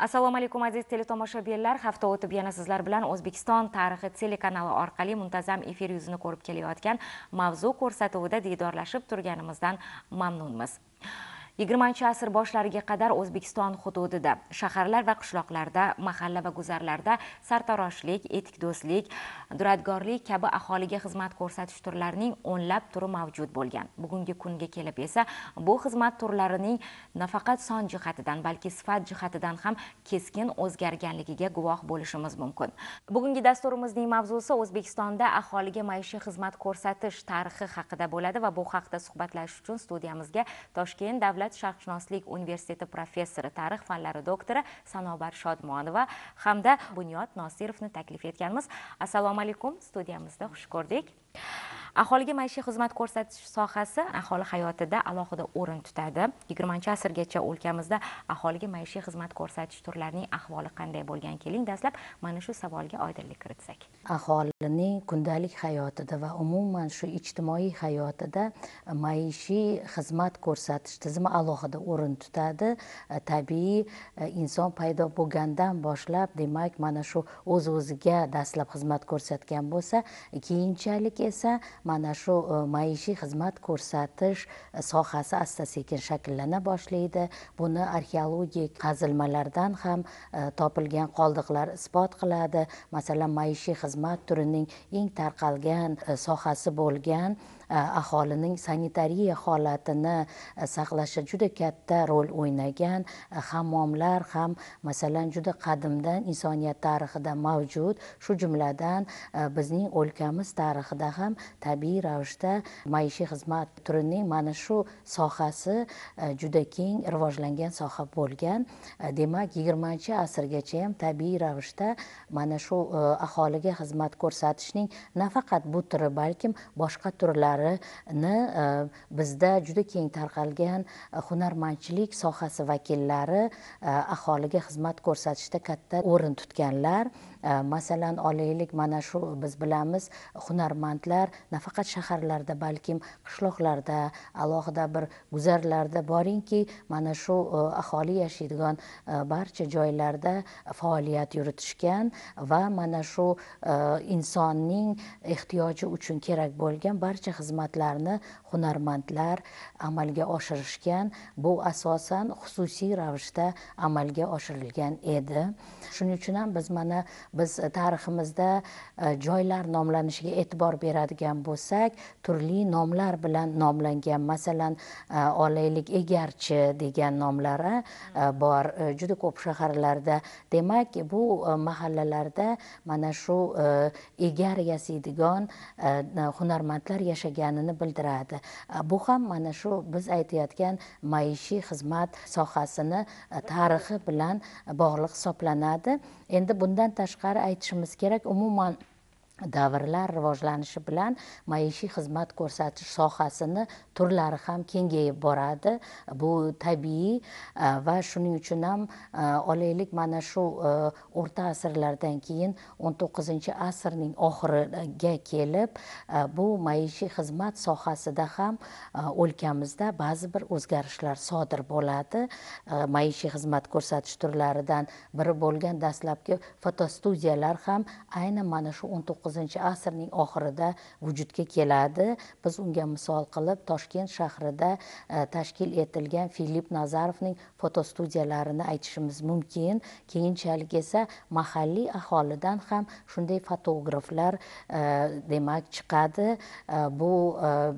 assalomu alaykum aziz teletomoshabinlar hafta o'tib yana sizlar bilan o'zbekiston tarixi telekanali orqali muntazam efir yuzini ko'rib kelayotgan mavzu ko'rsatuvida diydorlashib turganimizdan mamnunmiz 20 asr boshlariga qadar o'zbekiston hududida shaharlar va qishloqlarda mahalla va guzarlarda sartaroshlik etikdo'stlik duradgorlik kabi aholiga xizmat ko'rsatish turlarining o'nlab turi mavjud bo'lgan bugungi kunga kelib esa bu xizmat turlarining nafaqat son jihatidan balki sifat jihatidan ham keskin o'zgarganligiga guvoh bo'lishimiz mumkin bugungi dasturimizning mavzusi o'zbekistonda aholiga maishiy xizmat ko'rsatish tarixi haqida bo'ladi va bu haqda suhbatlashish uchun studiyamizga toshkent davlat davlat sharqshunoslik universiteti professori tarix fanlari doktori sanobar shodmonova hamda bunyod nosirovni taklif etganmiz assalomu alaykum studiyamizda xush ko'rdik aholiga maishiy xizmat ko'rsatish sohasi aholi hayotida alohida o'rin tutadi yigirmanchi asrgacha o'lkamizda aholiga maishiy xizmat ko'rsatish turlarining ahvoli qanday bo'lgan keling dastlab mana shu savolga oydinlik kiritsak aholining kundalik hayotida va umuman shu ijtimoiy hayotida e, maishiy xizmat ko'rsatish tizimi alohida o'rin tutadi e, tabiiy e, inson paydo bo'lgandan boshlab demak mana shu o'z o'ziga dastlab xizmat ko'rsatgan bo'lsa keyinchalik esa mana shu e, maishiy xizmat ko'rsatish e, sohasi asta sekin shakllana boshlaydi buni arxeologik qazilmalardan ham e, topilgan qoldiqlar isbot qiladi masalan maishiy xizmat turining eng tarqalgan sohasi bo'lgan Э, aholining sanitariya holatini э, saqlashda juda katta rol o'ynagan э, hammomlar ham masalan juda qadimdan insoniyat tarixida mavjud shu jumladan bizning o'lkamiz tarixida ham tabiiy ravishda maishiy xizmat turining mana shu sohasi juda keng rivojlangan soha bo'lgan demak yigirmanchi asrgacha ham tabiiy ravishda mana shu aholiga xizmat ko'rsatishning nafaqat bu turi balkim boshqa turlari vakillari e, bizda juda keng tarqalgan e, hunarmandchilik sohasi vakillari e, aholiga xizmat ko'rsatishda katta o'rin tutganlar Э, masalan olaylik mana shu biz bilamiz hunarmandlar nafaqat shaharlarda balkim qishloqlarda alohida bir guzarlarda boringki mana shu e, aholi yashaydigan e, barcha joylarda faoliyat yuritishgan va mana shu e, insonning ehtiyoji uchun kerak bo'lgan barcha xizmatlarni hunarmandlar amalga oshirishgan bu asosan xususiy ravishda amalga oshirilgan edi shuning uchun ham biz mana biz tariximizda e, joylar nomlanishiga e'tibor beradigan bo'lsak turli nomlar bilan nomlangan masalan e, olaylik egarchi degan nomlari e, bor juda ko'p shaharlarda demak bu mahallalarda mana shu egar yasaydigan hunarmandlar yashaganini bildiradi bu ham mana shu biz aytayotgan maishiy xizmat sohasini tarixi bilan bog'liq hisoblanadi endi bundan tashqari aytishimiz kerak umuman davrlar rivojlanishi bilan maishiy xizmat ko'rsatish sohasini turlari ham kengayib boradi bu tabiiy e, va shuning uchun ham e, olaylik mana shu e, o'rta asrlardan keyin 19 asrning oxiriga kelib bu maishiy xizmat sohasida ham o'lkamizda ba'zi bir o'zgarishlar sodir bo'ladi maishiy xizmat ko'rsatish turlaridan biri bo'lgan dastlabki fotostudiyalar ham aynan mana shu 19 19 asrning oxirida vujudga keladi biz unga misol qilib toshkent shahrida e, tashkil etilgan filip nazarovning fotostudiyalarini aytishimiz mumkin keyinchalik esa mahalliy aholidan ham shunday fotograflar e, demak chiqadi e, bu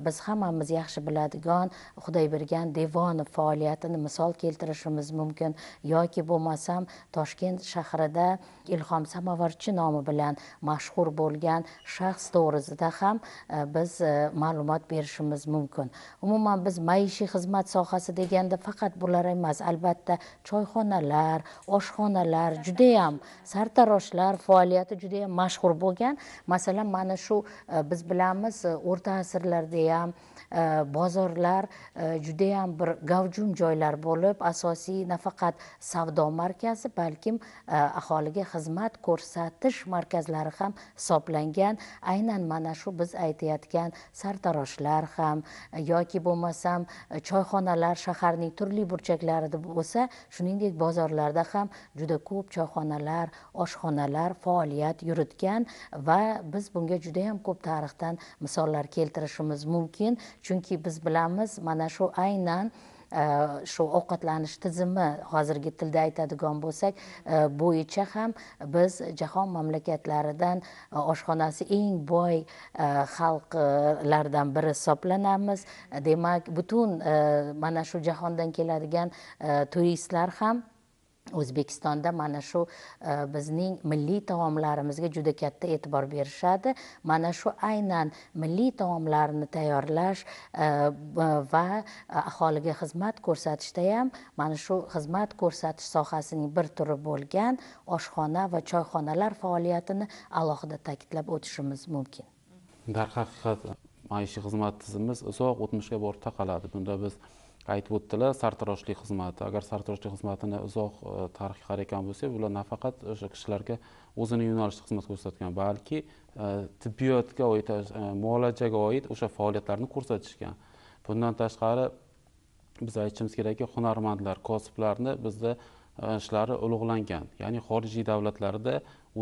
biz hammamiz yaxshi biladigan xudoybergan devonov faoliyatini misol keltirishimiz mumkin yoki bo'lmasam toshkent shahrida ilhom samovarchi nomi bilan mashhur bo'lgan bo'lgan shaxs to'g'risida ham e, biz e, ma'lumot berishimiz mumkin umuman biz maishiy xizmat sohasi deganda faqat bular emas albatta choyxonalar oshxonalar judayam sartaroshlar faoliyati judayam mashhur bo'lgan masalan mana shu e, biz bilamiz o'rta asrlarda ham Э, bozorlar э, judayam bir gavjum joylar bo'lib asosiy nafaqat savdo markazi balkim э, aholiga xizmat ko'rsatish markazlari ham hisoblangan aynan mana shu biz aytayotgan sartaroshlar ham e, yoki bo'lmasam e, choyxonalar shaharning turli burchaklarida bo'lsa shuningdek bozorlarda ham juda ko'p choyxonalar oshxonalar faoliyat yuritgan va biz bunga judayam ko'p tarixdan misollar keltirishimiz mumkin chunki biz bilamiz mana shu aynan e, shu ovqatlanish tizimi hozirgi tilda aytadigan bo'lsak e, bo'yicha ham biz jahon mamlakatlaridan e, oshxonasi eng boy xalqlardan biri hisoblanamiz demak butun mana shu jahondan keladigan turistlar ham o'zbekistonda mana shu e, bizning milliy taomlarimizga juda katta e'tibor berishadi mana shu aynan milliy taomlarni tayyorlash e, va aholiga xizmat ko'rsatishda ham mana shu xizmat ko'rsatish sohasining bir turi bo'lgan oshxona va choyxonalar faoliyatini alohida ta'kidlab o'tishimiz mumkin darhaqiqat maishiy xizmat tizimimiz uzoq o'tmishga borib taqaladi bunda biz aytib o'tdilar sartaroshlik xizmati agar sartaroshlik xizmatini uzoq e, tarixga qaragan bo'lsak bular nafaqat o'sha kishilarga o'zini yo'nalishida xizmat ko'rsatgan balki e, tibbiyotga oid e, muolajaga oid o'sha faoliyatlarni ko'rsatishgan bundan tashqari biz aytishimiz kerakki hunarmandlar kosiblarni bizda ishlari ulug'langan ya'ni xorijiy davlatlarda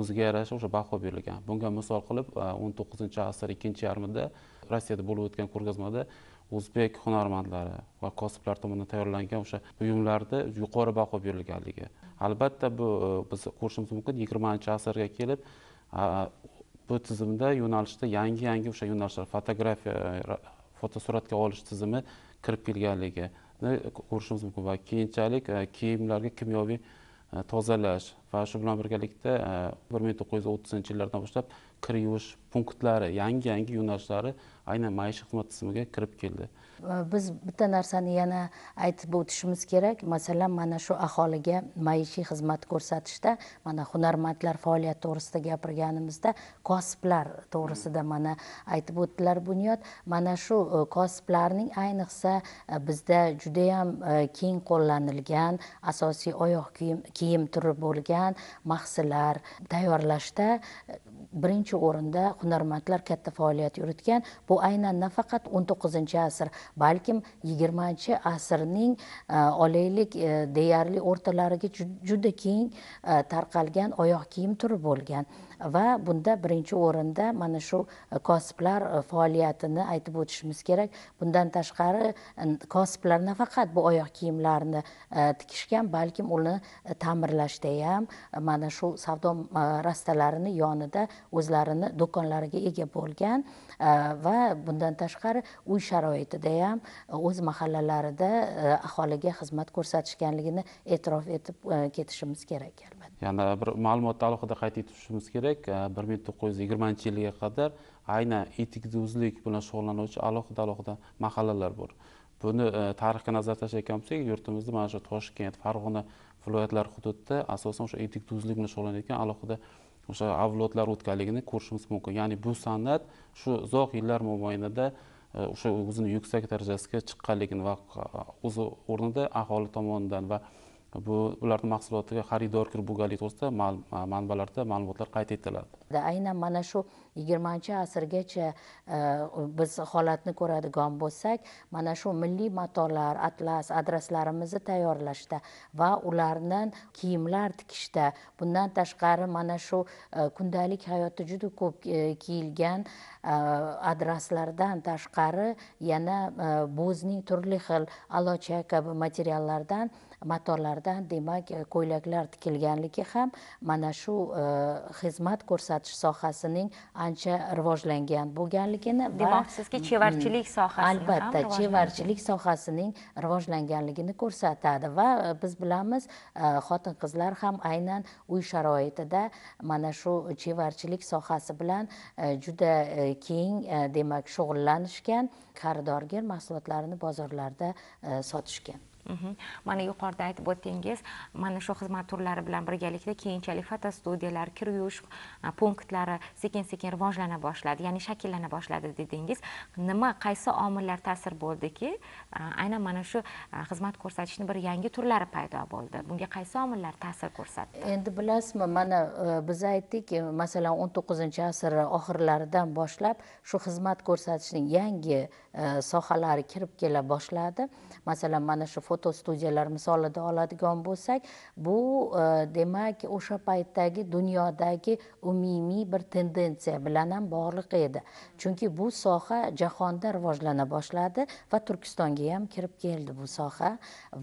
o'ziga yarasha o'sha baho berilgan bunga misol qilib o'n to'qqizinchi asr ikkinchi yarmida rossiyada bo'lib o'tgan ko'rgazmada o'zbek hunarmandlari va kosiblar tomonidan tayyorlangan o'sha buyumlarni yuqori baho berilganligi albatta bu e, biz ko'rishimiz mumkin yigirmanchi asrga kelib bu tizimda yo'nalishda yangi yangi o'sha yo'nalishlar fotografiya fotosuratga olish tizimi kirib kelganligi ko'rishimiz mumkin va keyinchalik e, kiyimlarga kimyoviy e, tozalash va shu bilan birgalikda bir ming to'qqiz yuz o'ttizinchi yillardan boshlab kir yuvish punktlari yangi yangi yo'nalishlari aynan maishiy xizmat tizimiga kirib keldi biz bitta narsani yana aytib o'tishimiz kerak masalan mana shu aholiga maishiy xizmat ko'rsatishda mana hunarmandlar faoliyati to'g'risida gapirganimizda kosiblar to'g'risida mana aytib o'tdilar bunyod mana shu e, kosiblarning ayniqsa e, bizda judayam e, keng qo'llanilgan asosiy oyoq kiyim, kiyim turi bo'lgan mahsullar tayyorlashda birinchi o'rinda hunarmandlar katta faoliyat yuritgan bu aynan nafaqat 19 asr balkim 20 asrning e, olaylik e, deyarli o'rtalariga juda keng e, tarqalgan oyoq kiyim turi bo'lgan va bunda birinchi o'rinda mana shu e, kosiblar e, faoliyatini aytib o'tishimiz kerak bundan tashqari kosiblar nafaqat bu oyoq kiyimlarni e, tikishgan balkim uni ta'mirlashda ham mana shu savdo rastalarini yonida o'zlarini do'konlariga ega bo'lgan va bundan tashqari uy sharoitida ham o'z mahallalarida aholiga xizmat ko'rsatishganligini e'tirof etib ketishimiz kerak yana bir ma'lumotni alohida qayd etishimiz kerak bir ming to'qqiz yuz yigirmanchi yilga qadar aynan duzlik bilan shug'ullanuvchi alohida alohida mahallalar bor buni e, tarixga nazar tashlayotgan bo'lsak yurtimizda mana shu toshkent farg'ona viloyatlari hududida asosan o'sha duzlik bilan shug'ullanayotgan alohida o'sha avlodlar o'tganligini ko'rishimiz mumkin ya'ni bu san'at shu uzoq yillar mobaynida e, o'sha o'zini yuksak darajasiga chiqqanligini va e, o'z o'rnida aholi tomonidan va bu ularni mahsulotiga xaridor kirib bo'lganligi to'g'risida manbalarda ma'lumotlar qayd etiladi aynan mana shu yigirmanchi asrgacha e, biz holatni ko'radigan bo'lsak mana shu milliy matolar atlas adraslarimizni tayyorlashda va ulardan kiyimlar tikishda bundan tashqari mana shu e, kundalik hayotda juda ko'p e, kiyilgan adraslardan tashqari yana bo'zning turli xil alocha kabi materiallardan motorlardan demak e, ko'ylaklar tikilganligi ham mana shu e, xizmat ko'rsatish sohasining ancha rivojlangan bo'lganligini demoqchisizki chevarchilik sohasi albatta chevarchilik sohasining rivojlanganligini ko'rsatadi va e, biz bilamiz xotin qizlar ham aynan uy sharoitida mana shu chevarchilik sohasi bilan juda keng demak shug'ullanishgan xaridorgir mahsulotlarini bozorlarda sotishgan mana yuqorida aytib o'tdingiz mana shu xizmat turlari bilan birgalikda keyinchalik fotostudiyalar kir yuvish punktlari sekin sekin rivojlana boshladi ya'ni shakllana boshladi dedingiz nima qaysi omillar ta'sir bo'ldiki aynan mana shu xizmat ko'rsatishni bir yangi turlari paydo bo'ldi bunga qaysi omillar ta'sir ko'rsatdi endi bilasizmi mana e, biz aytdik e, masalan o'n to'qqizinchi asr oxirlaridan boshlab shu xizmat ko'rsatishning yangi E, sohalari kirib kela boshladi masalan mana shu fotostudiyalar misolida oladigan bo'lsak bu e, demak o'sha paytdagi dunyodagi umumiy bir tendensiya bilan ham bog'liq edi chunki bu soha jahonda rivojlana boshladi va turkistonga ham kirib keldi bu soha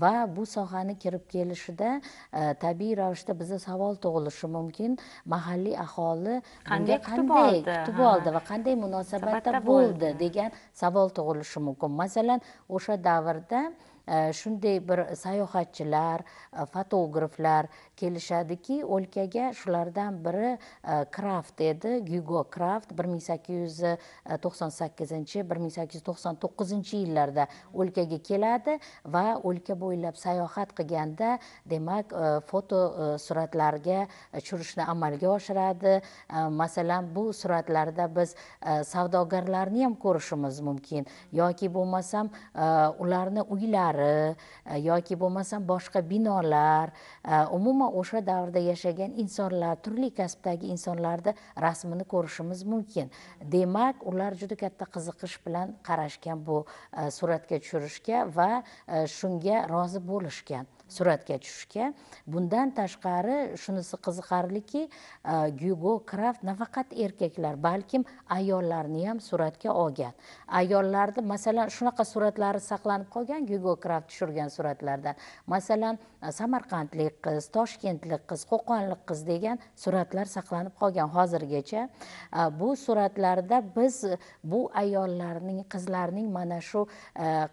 va bu sohani kirib kelishida e, tabiiy ravishda bizda savol tug'ilishi mumkin mahalliy aholi qanday qanday kutib oldi va qanday munosabatda bo'ldi degan savol tug'ilishi mumkin masalan o'sha davrda e, shunday bir sayohatchilar e, fotograflar kelishadiki o'lkaga shulardan biri e, kraft edi gugo kraft bir ming sakkiz yuz e, to'qson sakkizinchi bir ming sakkiz yuz to'qson to'qqizinchi yillarda o'lkaga keladi va o'lka bo'ylab sayohat qilganda demak e, foto suratlarga tushirishni amalga oshiradi masalan bu suratlarda biz savdogarlarni ham ko'rishimiz mumkin yoki bo'lmasam ularni uylari yoki bo'lmasam boshqa binolar umuman o'sha davrda yashagan insonlar turli kasbdagi insonlarni rasmini ko'rishimiz mumkin demak ular juda katta qiziqish bilan qarashgan bu e, suratga tushirishga va e, shunga rozi bo'lishgan suratga tushishga bundan tashqari shunisi qiziqarliki gyugo e, kraft nafaqat erkaklar balkim ayollarni ham suratga olgan ayollarni masalan shunaqa suratlari saqlanib qolgan gyugo kraft tushirgan suratlardan masalan e, samarqandlik qiz toshkentlik qiz qo'qonlik qiz degan suratlar saqlanib qolgan hozirgacha e, bu suratlarda biz bu ayollarning qizlarning mana shu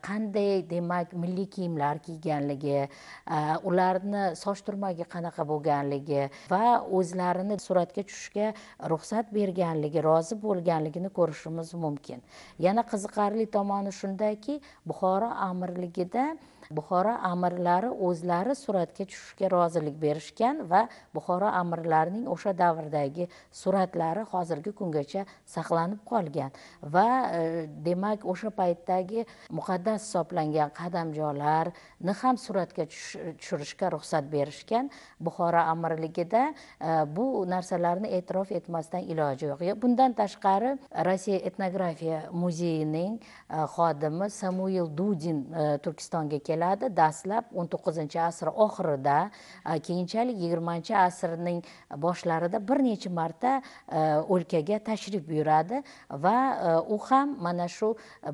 qanday demak milliy kiyimlar kiyganligi Э, ularni soch turmagi qanaqa bo'lganligi va o'zlarini suratga tushishga ruxsat berganligi rozi bo'lganligini ko'rishimiz mumkin yana qiziqarli tomoni shundaki buxoro amirligida buxoro amirlari o'zlari suratga tushishga rozilik berishgan va buxoro amirlarining o'sha davrdagi suratlari hozirgi kungacha saqlanib qolgan va e, demak o'sha paytdagi muqaddas hisoblangan qadamjolarni ham suratga tushirishga ruxsat berishgan buxoro amirligida e, bu narsalarni e'tirof etmasdan iloji yo'q bundan tashqari rossiya etnografiya muzeyining e, xodimi samuil dudin e, turkistonga keladi dastlab o'n to'qqizinchi asr oxirida e, keyinchalik yigirmanchi asrning boshlarida bir necha marta e, o'lkaga tashrif buyuradi va e, u ham mana shu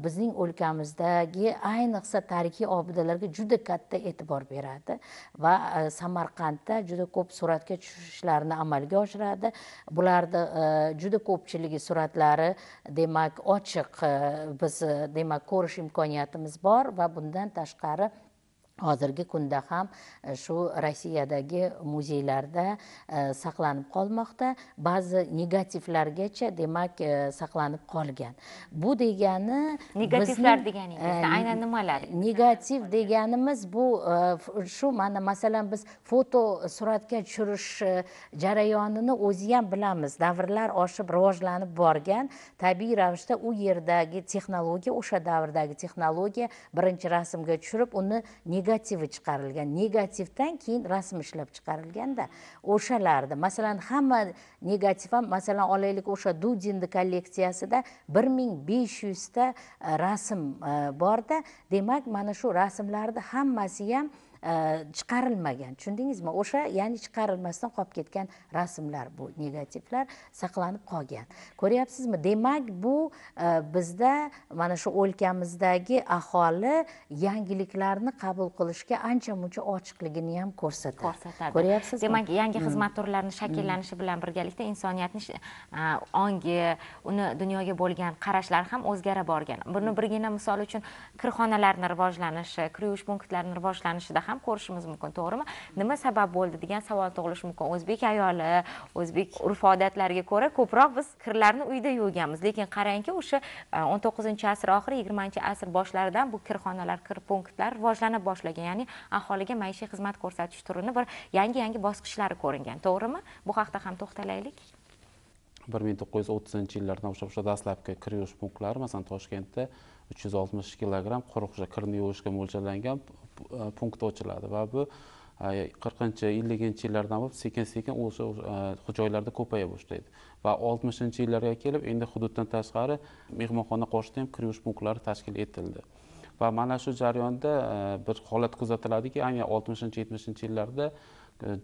bizning o'lkamizdagi ayniqsa tarixiy obidalarga juda katta e'tibor beradi va samarqandda juda ko'p suratga tushishlarni amalga oshiradi bularni juda ko'pchiligi suratlari demak ochiq biz demak ko'rish imkoniyatimiz bor va bundan tashqari hozirgi kunda ham e, shu rossiyadagi muzeylarda e, saqlanib qolmoqda ba'zi negativlargacha demak e, saqlanib qolgan bu degani negativlar deganingiz aynan nimalar negativ deganimiz bu shu mana masalan biz foto suratga tushirish jarayonini o'zi ham bilamiz davrlar oshib rivojlanib borgan tabiiy ravishda u yerdagi texnologiya o'sha davrdagi texnologiya birinchi rasmga tushirib uni negativ negativi chiqarilgan negativdan keyin rasm ishlab chiqarilganda o'shalarni masalan hamma negativ ham masalan olaylik o'sha dudinni kolleksiyasida bir ming besh yuzta e, rasm e, borda demak mana shu rasmlarni hammasi ham Э, chiqarilmagan tushundingizmi o'sha ya'ni chiqarilmasdan qolib ketgan rasmlar bu negativlar saqlanib qolgan ko'ryapsizmi demak bu e, bizda mana shu o'lkamizdagi aholi yangiliklarni qabul qilishga ancha muncha ochiqligini ham ko'rsatadi ko'rsatadi ko'ryapsizmi demak yangi hmm. xizmat turlarini shakllanishi bilan birgalikda insoniyatni e, ongi uni dunyoga bo'lgan qarashlari ham o'zgara borgan buni birgina misol uchun kirxonalarni rivojlanishi kir yuvish punktlarini rivojlanishida ham ham ko'rishimiz mumkin to'g'rimi nima sabab bo'ldi degan savol tug'ilishi mumkin o'zbek ayoli o'zbek urf odatlariga ko'ra ko'proq biz kirlarni uyda yuvganmiz lekin qarangki o'sha e, o'n to'qqizinchi asr oxiri yigirmanchi asr boshlaridan bu kirxonalar kir punktlar rivojlana boshlagan ya'ni aholiga maishiy xizmat ko'rsatish turini bir yangi yangi bosqichlari ko'ringan to'g'rimi bu haqida ham to'xtalaylik bir ming to'qqiz yuz o'ttizinchi yillardan o'sha o'sha dastlabki kir yuvish punktlari masalan toshkentda uch yuz oltmish kilogramm quruq kirni yuvishga mo'ljallangan e, punkt ochiladi va bu e, qirqinchi elliginchi yillardan bo'lib sekin sekin o'sha e, joylarda ko'paya boshlaydi va oltmishinchi yillarga kelib endi hududdan tashqari mehmonxona qoshida ham kir yuvish punktlari tashkil etildi va mana shu jarayonda bir holat kuzatiladiki aynan oltmishinchi yetmishinchi yillarda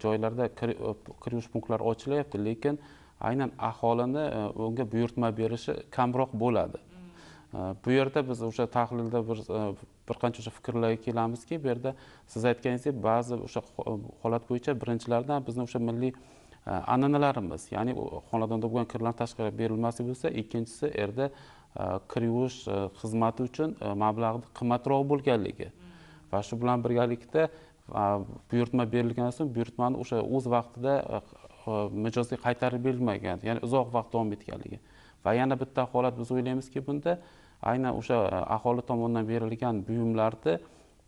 joylarda kir yuvish punktlari ochilyapti lekin aynan aholini unga buyurtma berishi kamroq bo'ladi Э, bu yerda biz o'sha tahlilda bir e, bir qancha o'sha fikrlarga kelamizki bu yerda siz aytganingizdek ba'zi o'sha e, holat bo'yicha birinchilardan bizni o'sha milliy e, an'analarimiz ya'ni xonadonda bo'lgan kirlarni tashqariga berilmaslik bo'lsa ikkinchisi erda kir yuvish xizmati uchun mablag'ni qimmatroq bo'lganligi mm. va shu bilan birgalikda buyurtma berilgandan so'ng buyurtmani o'sha o'z vaqtida mijozga qaytarib berilmagan ya'ni uzoq vaqt davom etganligi va yana bitta holat biz o'ylaymizki bunda aynan o'sha e, aholi tomonidan berilgan buyumlarni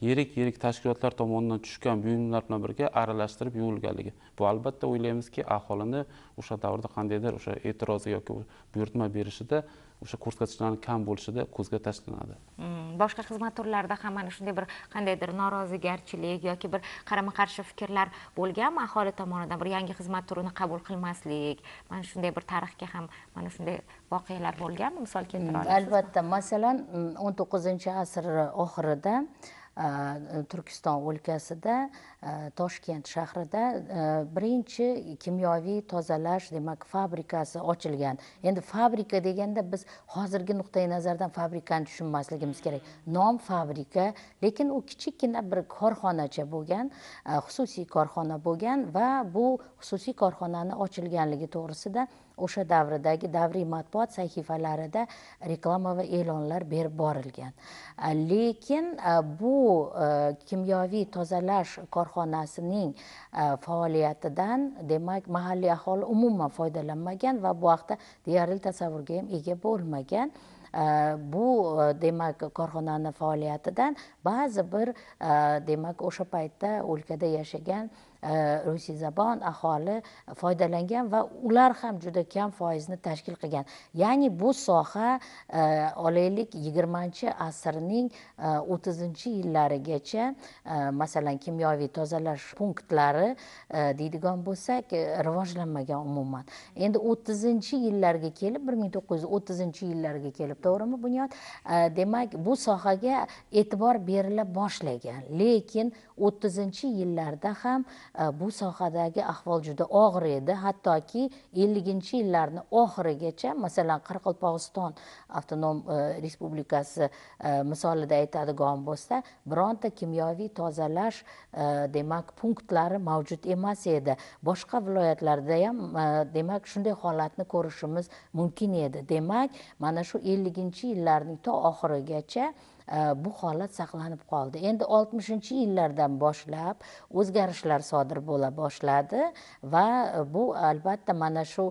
yirik yirik tashkilotlar tomonidan tushgan buyumlar bilan birga aralashtirib yuvilganligi bu albatta o'ylaymizki aholini o'sha davrda qandaydir o'sha e'tirozi yoki buyurtma berishida o'sha ko'rsatkichlarni kam bo'lishida ko'zga tashlanadi mm, boshqa xizmat turlarida ham mana shunday bir qandaydir norozigarchilik yoki bir qarama qarshi fikrlar bo'lganmi aholi tomonidan bir yangi xizmat turini qabul qilmaslik mana shunday bir tarixga ham mana shunday voqealar bo'lganmi misol keltira olasiz mm, albatta masalan mm, o'n to'qqizinchi asr oxirida turkiston o'lkasida toshkent shahrida birinchi kimyoviy tozalash demak fabrikasi ochilgan endi fabrika deganda biz hozirgi nuqtai nazardan fabrikani tushunmasligimiz kerak nom fabrika lekin u kichikkina bir korxonacha bo'lgan xususiy korxona bo'lgan va bu xususiy korxonani ochilganligi to'g'risida o'sha davridagi davriy matbuot sahifalarida reklama va e'lonlar berib borilgan lekin e, bu e, kimyoviy tozalash korxonasining e, faoliyatidan demak mahalliy aholi umuman foydalanmagan va bu haqda deyarli tasavvurga ham ega bo'lmagan bu demak korxonani faoliyatidan ba'zi bir demak o'sha paytda o'lkada yashagan rusiy zabon aholi foydalangan va ular ham juda kam foizni tashkil qilgan ya'ni bu soha e, olaylik yigirmanchi asrning e, o'ttizinchi yillarigacha e, masalan kimyoviy tozalash punktlari deydigan bo'lsak rivojlanmagan umuman endi o'ttizinchi yillarga kelib bir ming to'qqiz yuz o'ttizinchi yillarga kelib to'g'rimi bunyod demak bu sohaga e'tibor berila boshlagan lekin o'ttizinchi yillarda ham Э, bu sohadagi ahvol juda og'ir edi hattoki elliginchi yillarni oxirigacha masalan qoraqalpog'iston avtonom e, respublikasi e, misolida aytadigan bo'lsa bironta kimyoviy tozalash e, demak punktlari mavjud emas edi boshqa viloyatlarda ham demak shunday holatni ko'rishimiz mumkin edi demak mana shu elliginchi yillarning to oxirigacha bu holat saqlanib qoldi endi oltmishinchi yillardan boshlab o'zgarishlar sodir bo'la boshladi va e, bu albatta mana shu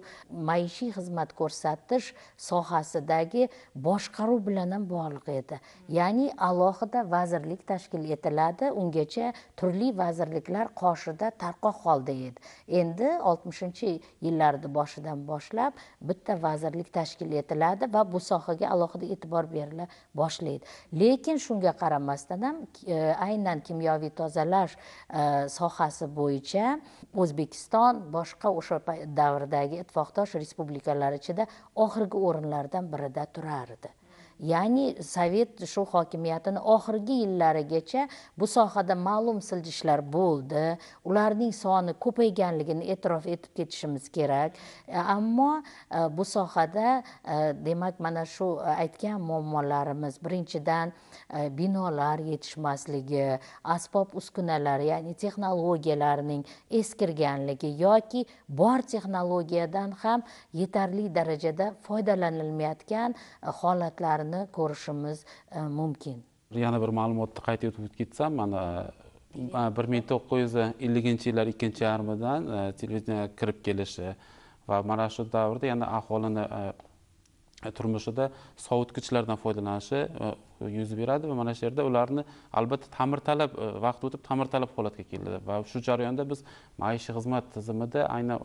maishiy xizmat ko'rsatish sohasidagi boshqaruv bilan ham bog'liq edi ya'ni alohida vazirlik tashkil etiladi ungacha turli vazirliklar qoshida tarqoq holda edi endi oltmishinchi yillarni boshidan boshlab bitta vazirlik tashkil etiladi va bu sohaga alohida e'tibor berila boshlaydi lekin shunga qaramasdan ham e, aynan kimyoviy tozalash e, sohasi bo'yicha o'zbekiston boshqa o'sha davrdagi ittifoqdosh respublikalar ichida oxirgi o'rinlardan birida turardi ya'ni sovet shu hokimiyatini oxirgi yillarigacha bu sohada ma'lum siljishlar bo'ldi ularning soni ko'payganligini e'tirof etib ketishimiz kerak e, ammo e, bu sohada e, demak mana shu aytgan muammolarimiz birinchidan binolar yetishmasligi asbob uskunalar ya'ni texnologiyalarning eskirganligi yoki bor texnologiyadan ham yetarli darajada foydalanilmayotgan holatlarni manzarani ko'rishimiz e, mumkin yana bir ma'lumotni qayd etib ketsam mana e, bir ming to'qqiz yuz elliginchi yillar ikkinchi yarmidan e, televideniyaga kirib kelishi va mana shu davrda yana aholini turmushida sovutgichlardan foydalanishi yuz beradi va mana shu yerda ularni albatta talab vaqt o'tib talab holatga keldi va shu jarayonda biz maishiy xizmat tizimida aynan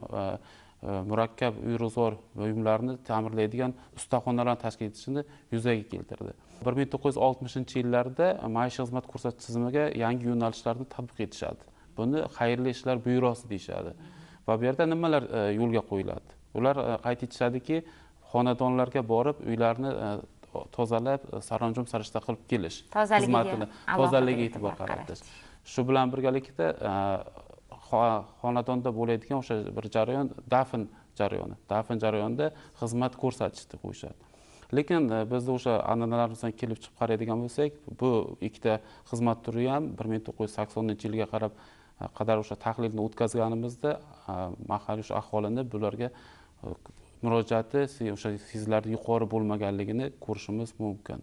E, murakkab uy ro'zg'or buyumlarini ta'mirlaydigan ustaxonalarni tashkil etishni yuzaga keltirdi bir ming to'qqiz yuz oltmishinchi yillarda maishiy xizmat ko'rsatish tizimiga yangi yo'nalishlarni tatbiq etishadi buni xayrli ishlar byurosi deyishadi va bu yerda nimalar e, yo'lga qo'yiladi ular e, qayd etishadiki xonadonlarga borib uylarni tozalab saranjom sarishta qilib kelish tozaligiga tozaligiga e'tibor qaratish shu bilan birgalikda xonadonda bo'layotgan o'sha bir jarayon dafn jarayoni dafn jarayonida xizmat ko'rsatishni qo'yishadi lekin e, bizni o'sha an'analarimizdan kelib chiqib qaraydigan bo'lsak bu ikkita xizmat turi ham bir ming to'qqiz yuz saksoninchi yilga qarab e, qadar o'sha tahlilni o'tkazganimizda e, mahalliy o'sha aholini bularga murojaati o'sha sezilarli yuqori bo'lmaganligini ko'rishimiz mumkin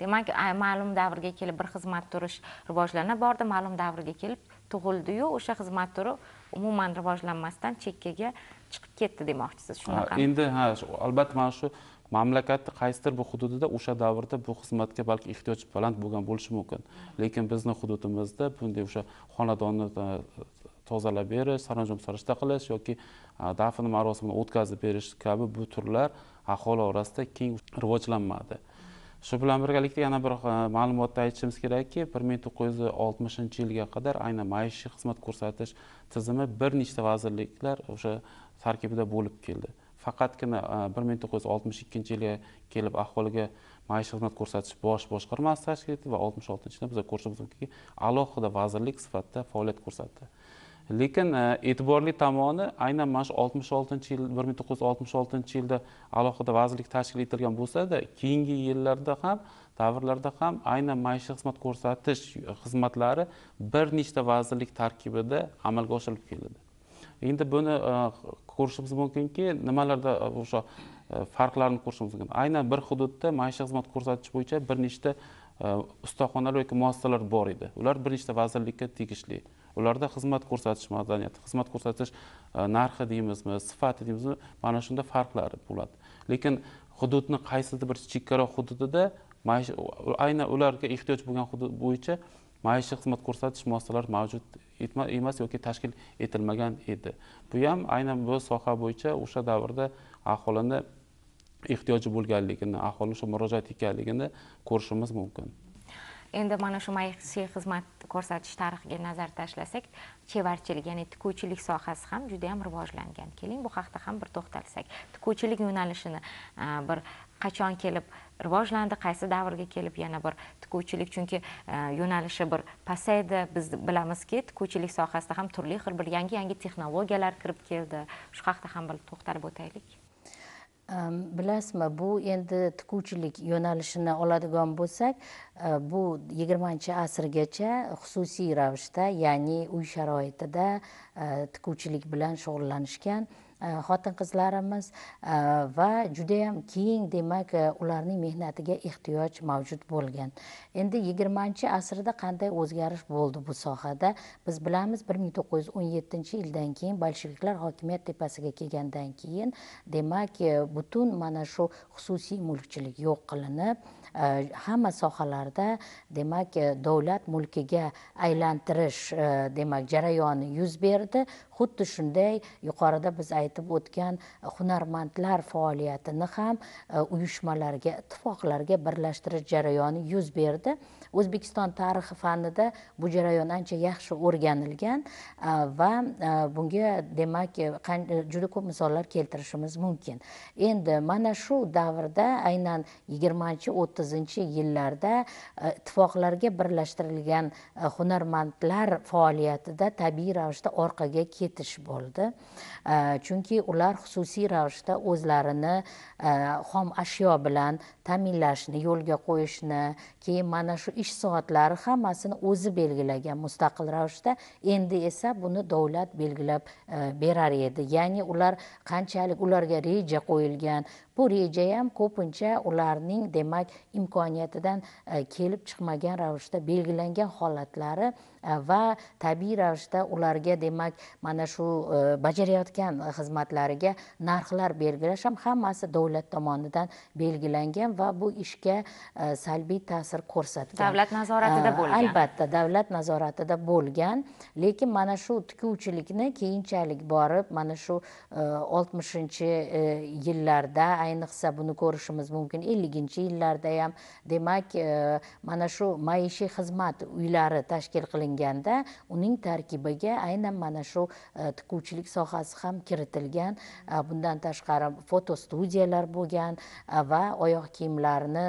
demak ma'lum davrga kelib bir xizmat turish rivojlana bordi ma'lum davrga kelib tug'ildiyu o'sha xizmat turi umuman rivojlanmasdan chekkaga chiqib ketdi demoqchisiz shunaqa endi ha albatta mana shu mamlakatni qaysidir bir hududida o'sha davrda bu xizmatga balki ehtiyoj baland bo'lgan bo'lishi mumkin lekin bizni hududimizda bunday o'sha xonadonni e, tozalab berish saranjom sarishta qilish yoki e, dafn marosimini o'tkazib berish kabi bu turlar aholi orasida keng rivojlanmadi shu bilan birgalikda yana bir e, ma'lumotni aytishimiz kerakki bir ming to'qqiz yuz oltmishinchi yilga qadar aynan maishiy xizmat ko'rsatish tizimi bir nechta vazirliklar o'sha tarkibida bo'lib keldi faqatgina e, bir ming to'qqiz yuz oltmish ikkinchi yilga kelib aholiga maishiy xizmat ko'rsatish bosh boshqarmasi tashkil etildi va oltmish oltinchi yilda biz ko'rishimizki alohida vazirlik sifatida faoliyat ko'rsatdi lekin e, e'tiborli tomoni aynan mana shu oltmish oltinchi yil bir ming to'qqiz yuz oltmish oltinchi yilda alohida vazirlik tashkil etilgan bo'lsada keyingi yillarda ham davrlarda ham aynan maishiy xizmat ko'rsatish xizmatlari bir nechta vazirlik tarkibida amalga oshirilib keldi endi buni e, ko'rishimiz mumkinki nimalarda o'sha e, farqlarni ko'rishimiz mumkin aynan bir hududda maishiy xizmat ko'rsatish bo'yicha bir nechta ustaxonalar yoki muassasalar bor edi ular bir nechta vazirlikka tegishli ularda xizmat ko'rsatish madaniyati xizmat ko'rsatish e, narxi deymizmi sifati deymizmi mana shunda farqlar bo'ladi lekin hududni qaysidir bir chekkaroq hududida aynan ularga ehtiyoj bo'lgan hudud bo'yicha maishiy xizmat ko'rsatish muassasalari mavjud emas yoki tashkil etilmagan edi bu ham aynan bu soha bo'yicha o'sha davrda aholini ehtiyoji bo'lganligini aholi o'sha murojaat ekanligini ko'rishimiz mumkin endi mana shu mayiqchiy xizmat ko'rsatish tarixiga nazar tashlasak chevarchilik ya'ni tikuvchilik sohasi ham juda yam rivojlangan keling bu haqda ham bir to'xtalsak tikuvchilik yo'nalishini bir qachon kelib rivojlandi qaysi davrga kelib yana bir tikuvchilik chunki yo'nalishi bir pasaydi biz bilamizki tikuvchilik sohasida ham turli xil bir yangi yangi texnologiyalar kirib keldi shu haqda ham bir to'xtalib o'taylik bilasizmi bu endi tikuvchilik yo'nalishini oladigan bo'lsak e, bu yigirmanchi asrgacha xususiy ravishda ya'ni uy sharoitida e, tikuvchilik bilan shug'ullanishgan E, xotin qizlarimiz e, va judayam keng demak e, ularning mehnatiga ehtiyoj mavjud bo'lgan endi yigirmanchi asrda qanday o'zgarish bo'ldi bu sohada biz bilamiz bir ming to'qqiz yuz o'n yettinchi yildan keyin bolsheviklar hokimiyat tepasiga kelgandan keyin demak butun mana shu xususiy mulkchilik yo'q qilinib Э, hamma sohalarda demak e, davlat mulkiga aylantirish e, demak jarayoni yuz berdi xuddi shunday yuqorida biz aytib o'tgan hunarmandlar faoliyatini ham e, uyushmalarga ittifoqlarga birlashtirish jarayoni yuz berdi o'zbekiston tarixi fanida bu jarayon ancha yaxshi o'rganilgan va bunga demak e, e, juda ko'p misollar keltirishimiz mumkin endi mana shu davrda aynan yigirmanchi o'ttizinchi yillarda e, ittifoqlarga birlashtirilgan hunarmandlar faoliyatida tabiiy ravishda orqaga ketish bo'ldi chunki э, ular xususiy ravishda o'zlarini э, xom ashyo bilan ta'minlashni yo'lga qo'yishni keyin mana shu ish soatlari hammasini o'zi belgilagan mustaqil ravishda endi esa buni davlat belgilab e, berar edi ya'ni ular qanchalik ularga reja qo'yilgan bu reja ham ko'pincha ularning demak imkoniyatidan e, kelib chiqmagan ravishda belgilangan holatlari e, va tabiiy ravishda ularga demak mana shu e, bajarayotgan xizmatlariga narxlar belgilash ham hammasi davlat tomonidan belgilangan va bu ishga salbiy ta'sir ko'rsatgan davlat nazoratida bo'lgan albatta davlat nazoratida bo'lgan lekin mana shu tikuvchilikni keyinchalik borib mana shu oltmishinchi yillarda ayniqsa buni ko'rishimiz mumkin elliginchi yillarda ham demak e, mana shu maishiy xizmat uylari tashkil qilinganda uning tarkibiga aynan mana shu e, tikuvchilik sohasi ham kiritilgan e, bundan tashqari fotostudiyalar bo'lgan va oyoq kiyimlarni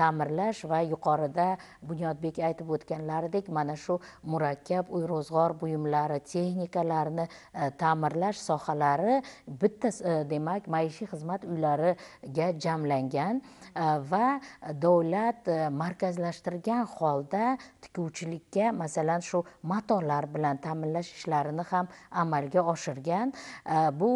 ta'mirlash va yuqorida bunyodbek aytib o'tganlaridek mana shu murakkab uy ro'zg'or buyumlari texnikalarni ta'mirlash sohalari bitta demak maishiy xizmat uylari ga jamlangan e, va davlat e, markazlashtirgan holda tikuvchilikka masalan shu matolar bilan ta'minlash ishlarini ham amalga oshirgan e, bu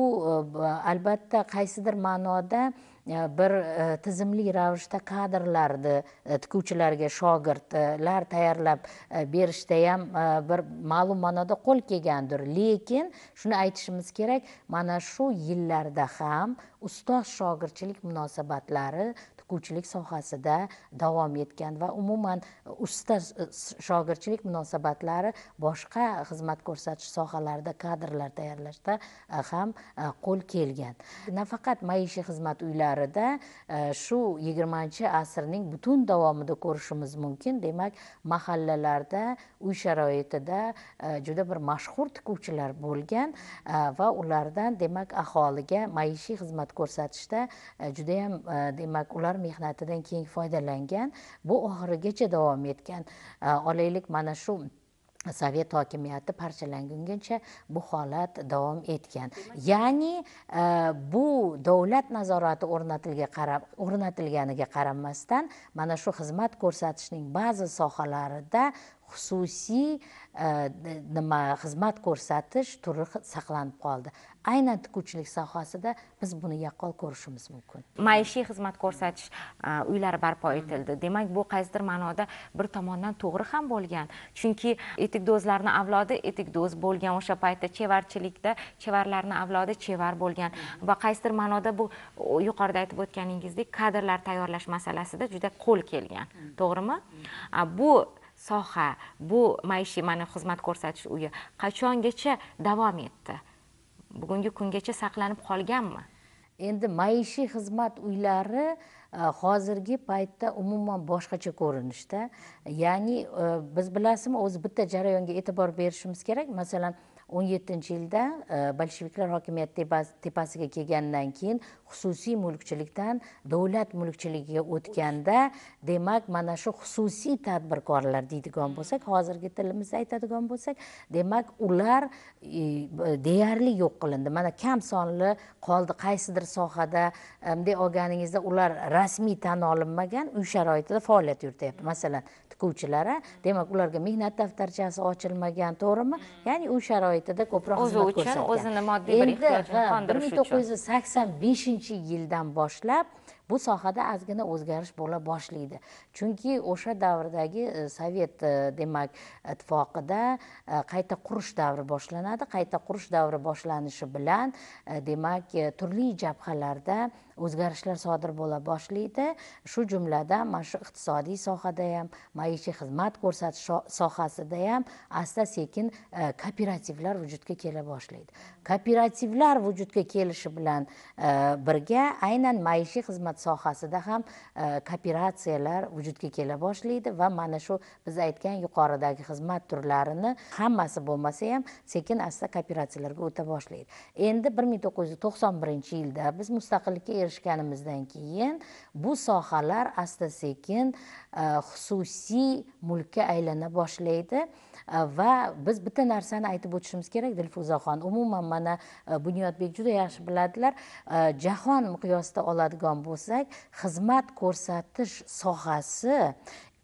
albatta qaysidir ma'noda bir e, tizimli ravishda kadrlarni e, tikuvchilarga shogirdlar tayyorlab e, berishda ham bir ma'lum ma'noda qo'l kelgandir lekin shuni aytishimiz kerak mana shu yillarda ham ustoz shogirdchilik munosabatlari o'quvchilik sohasida davom etgan va umuman e, usta e, shogirdchilik munosabatlari boshqa xizmat ko'rsatish sohalarida kadrlar tayyorlashda e, ham qo'l kelgan nafaqat maishiy xizmat uylarida shu yigirmanchi asrning butun davomida ko'rishimiz mumkin demak mahallalarda uy sharoitida juda bir mashhur tikuvchilar bo'lgan va ulardan demak aholiga maishiy xizmat ko'rsatishda judayam demak ular mehnatidan keyin foydalangan bu oxirigacha davom etgan e, olaylik mana shu sovet hokimiyati parchalangungacha bu holat davom etgan ya'ni e, bu davlat nazorati qarab o'rnatilganiga qaramasdan mana shu xizmat ko'rsatishning ba'zi sohalarida xususiy e, nima xizmat ko'rsatish turi saqlanib qoldi aynan tikuvchilik sohasida biz buni yaqqol ko'rishimiz mumkin maishiy xizmat ko'rsatish uylari barpo etildi demak bu qaysidir ma'noda bir tomondan to'g'ri ham bo'lgan chunki etikdo'zlarni avlodi etikdo'z bo'lgan o'sha paytda chevarchilikda chevarlarni avlodi chevar bo'lgan va qaysidir ma'noda bu yuqorida aytib o'tganingizdek kadrlar tayyorlash masalasida juda qo'l kelgan to'g'rimi bu soha bu maishiy mana xizmat ko'rsatish uyi qachongacha davom etdi bugungi kungacha saqlanib qolganmi endi maishiy xizmat uylari e, hozirgi paytda umuman boshqacha ko'rinishda ya'ni e, biz bilasizmi o'zi bitta jarayonga e'tibor berishimiz kerak masalan o'n yettinchi yilda e, bolsheviklar hokimiyat tepasiga kelgandan keyin xususiy mulkchilikdan davlat mulkchiligiga o'tganda demak mana shu xususiy tadbirkorlar deydigan bo'lsak hozirgi tilimizda aytadigan bo'lsak demak ular e, deyarli yo'q qilindi mana kam sonli qoldi qaysidir sohada bunday olganingizda ular rasmiy tan olinmagan uy sharoitida faoliyat yurityapti masalan o'qituvchilari demak ularga mehnat daftarchasi ochilmagan to'g'rimi ya'ni uy sharoitida ko'proq o'zi uchun o'zini moddiy bir ehtiyojini qondirish uchun bir ming to'qqiz yuz sakson beshinchi yildan boshlab bu sohada ozgina o'zgarish bo'la boshlaydi chunki o'sha davrdagi e, sovet e, demak ittifoqida e, qayta qurish davri boshlanadi qayta qurish davri boshlanishi bilan demak turli jabhalarda o'zgarishlar sodir bo'la boshlaydi shu jumladan mana shu iqtisodiy sohada ham maishiy xizmat ko'rsatish sohasida ham asta sekin e, kooperativlar vujudga kela boshlaydi kooperativlar vujudga kelishi bilan e, birga aynan maishiy xizmat sohasida ham e, kooperatsiyalar vujudga kela boshlaydi va mana shu biz aytgan yuqoridagi xizmat turlarini hammasi bo'lmasa ham sekin asta kooperatsiyalarga o'ta boshlaydi endi bir ming to'qqiz yuz to'qson birinchi yilda biz mustaqillikka kirishganimizdan keyin bu sohalar asta sekin e, xususiy mulkka aylana boshlaydi e, va biz bitta narsani aytib o'tishimiz kerak dilfuzaxon umuman mana e, bunyodbek juda yaxshi biladilar jahon miqyosida oladigan bo'lsak xizmat ko'rsatish sohasi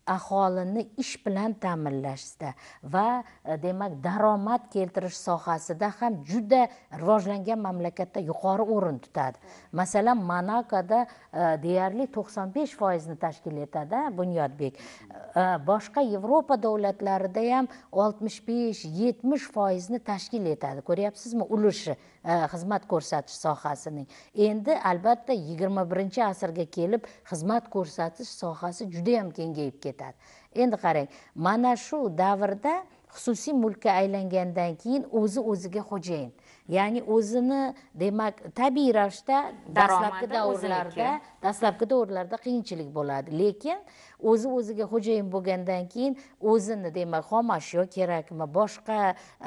aholini ish bilan ta'minlashda va e, demak daromad keltirish sohasida ham juda rivojlangan mamlakatda yuqori o'rin tutadi masalan monakoda e, deyarli to'qson besh foizni tashkil etadi bunyodbek e, boshqa yevropa davlatlarida ham oltmish besh yetmish foizni tashkil etadi ko'ryapsizmi ulushi xizmat ko'rsatish sohasining endi albatta yigirma birinchi asrga kelib xizmat ko'rsatish sohasi judayam kengayib ketdi ketadi endi qarang mana shu davrda xususiy mulkka aylangandan keyin o'zi o'ziga xo'jayin ya'ni o'zini demak tabiiy ravishda dastlabki davrlarda dastlabki davrlarda qiyinchilik bo'ladi lekin o'zi o'ziga xo'jayin bo'lgandan keyin o'zini demak xomashyo kerakmi boshqa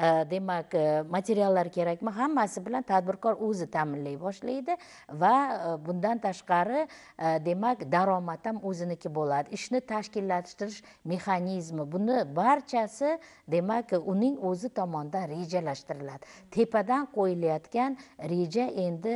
e, demak e, materiallar kerakmi hammasi bilan tadbirkor o'zi ta'minlay boshlaydi va e, bundan tashqari demak daromad ham o'ziniki bo'ladi ishni tashkillashtirish mexanizmi buni barchasi demak uning o'zi tomonidan rejalashtiriladi tepadan qo'yilayotgan reja endi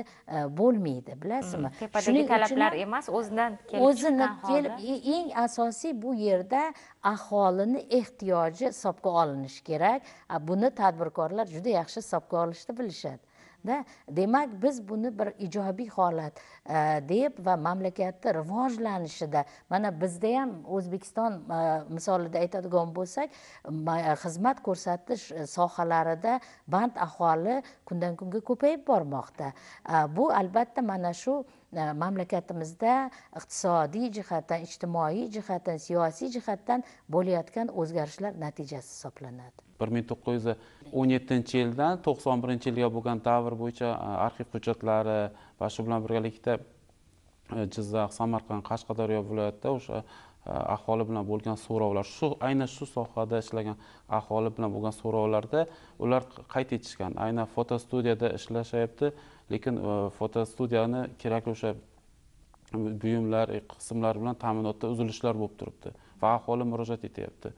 bo'lmaydi bilasizmi hmm, shuning talablar emas o'zidan kelib o'zini kelib e, eng asosiy bu yerda aholini ehtiyoji hisobga olinishi kerak buni tadbirkorlar juda yaxshi hisobga olishni bilishadi da demak biz buni bir ijobiy holat e, deb va mamlakatni rivojlanishida mana bizda ham o'zbekiston e, misolida aytadigan bo'lsak xizmat ko'rsatish sohalarida band aholi kundan kunga ko'payib bormoqda bu albatta mana shu Э, mamlakatimizda iqtisodiy jihatdan ijtimoiy jihatdan siyosiy jihatdan bo'layotgan o'zgarishlar natijasi hisoblanadi bir ming to'qqiz yuz o'n yettinchi yildan to'qson birinchi yilga bo'lgan davr bo'yicha e, arxiv hujjatlari va shu bilan birgalikda e, jizzax samarqand qashqadaryo viloyatida o'sha e, aholi bilan bo'lgan so'rovlar shu aynan shu sohada ishlagan aholi bilan bo'lgan so'rovlarda ular qayd etishgan aynan fotostudiyada ishlashyapti lekin e, fotostudiyani kerakli o'sha buyumlar e, qismlar bilan ta'minotda uzilishlar bo'lib turibdi va aholi murojaat etyapti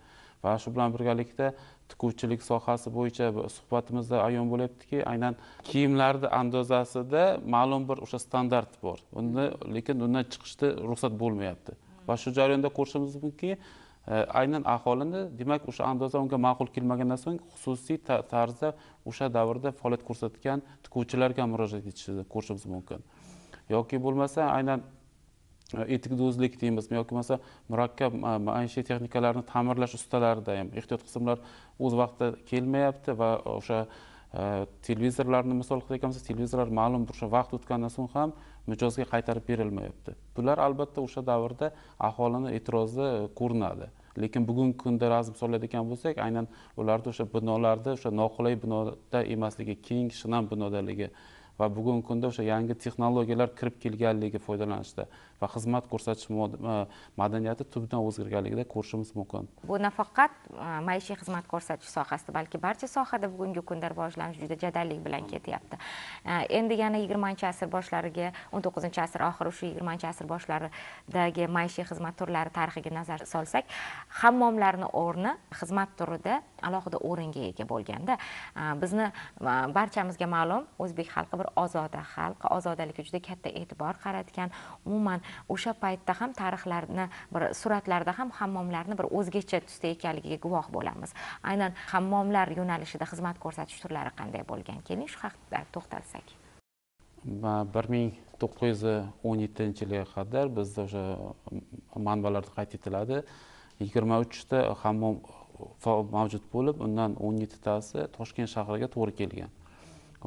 va shu bilan birgalikda tikuvchilik sohasi bo'yicha suhbatimizda ayon bo'lyaptiki aynan kiyimlarni andozasida ma'lum bir o'sha standart bor uni lekin undan chiqishni ruxsat bo'lmayapti va shu jarayonda ko'rishimiz mumkinki aynan aholini demak o'sha andoza unga ma'qul kelmagandan so'ng xususiy tarzda o'sha davrda faoliyat ko'rsatgan tikuvchilarga murojaat etishni ko'rishimiz mumkin yoki bo'lmasa aynan e, etik do'zlik deymizmi yoki bo'lmasa murakkab maishiy texnikalarni ta'mirlash ustalarida ham ehtiyot qismlar o'z vaqtida kelmayapti va o'sha e, televizorlarni misol qilib bo'lsak televizorlar ma'lum bir o'sha vaqt o'tgandan so'ng ham mijozga qaytarib berilmayapti bular albatta o'sha davrda aholini e'tirozi e, ko'rinadi lekin bugungi kunda razm soladigan bo'lsak aynan ularni o'sha binolarda o'sha noqulay binoda emasligi keng shinam binodaligi va bugungi kunda o'sha yangi texnologiyalar kirib kelganligi foydalanishda va xizmat ko'rsatish e, madaniyati tubdan o'zgarganligida ko'rishimiz mumkin bu nafaqat e, maishiy xizmat ko'rsatish sohasida balki barcha sohada bugungi kunda rivojlanish juda jadallik bilan ketyapti e, endi yana yigirmanchi asr boshlariga o'n to'qqizinchi asr oxiri shu yigirmanchi asr boshlaridagi maishiy xizmat turlari tarixiga nazar solsak hammomlarni o'rni xizmat turida alohida o'ringa ega bo'lganda bizni barchamizga ma'lum o'zbek xalqi bir ozoda xalq ozodalikka juda katta e'tibor qaratgan umuman o'sha paytda ham tarixlarni bir suratlarda ham hammomlarni bir o'zgacha tusda ekanligiga guvoh bo'lamiz aynan hammomlar yo'nalishida xizmat ko'rsatish turlari qanday bo'lgan keling shu haqida to'xtalsak bir ming to'qqiz yuz o'n yettinchi yilga qadar bizda o'sha mm, manbalarda qayd etiladi yigirma uchta hammom mavjud bo'lib undan o'n yettitasi toshkent shahriga to'g'ri kelgan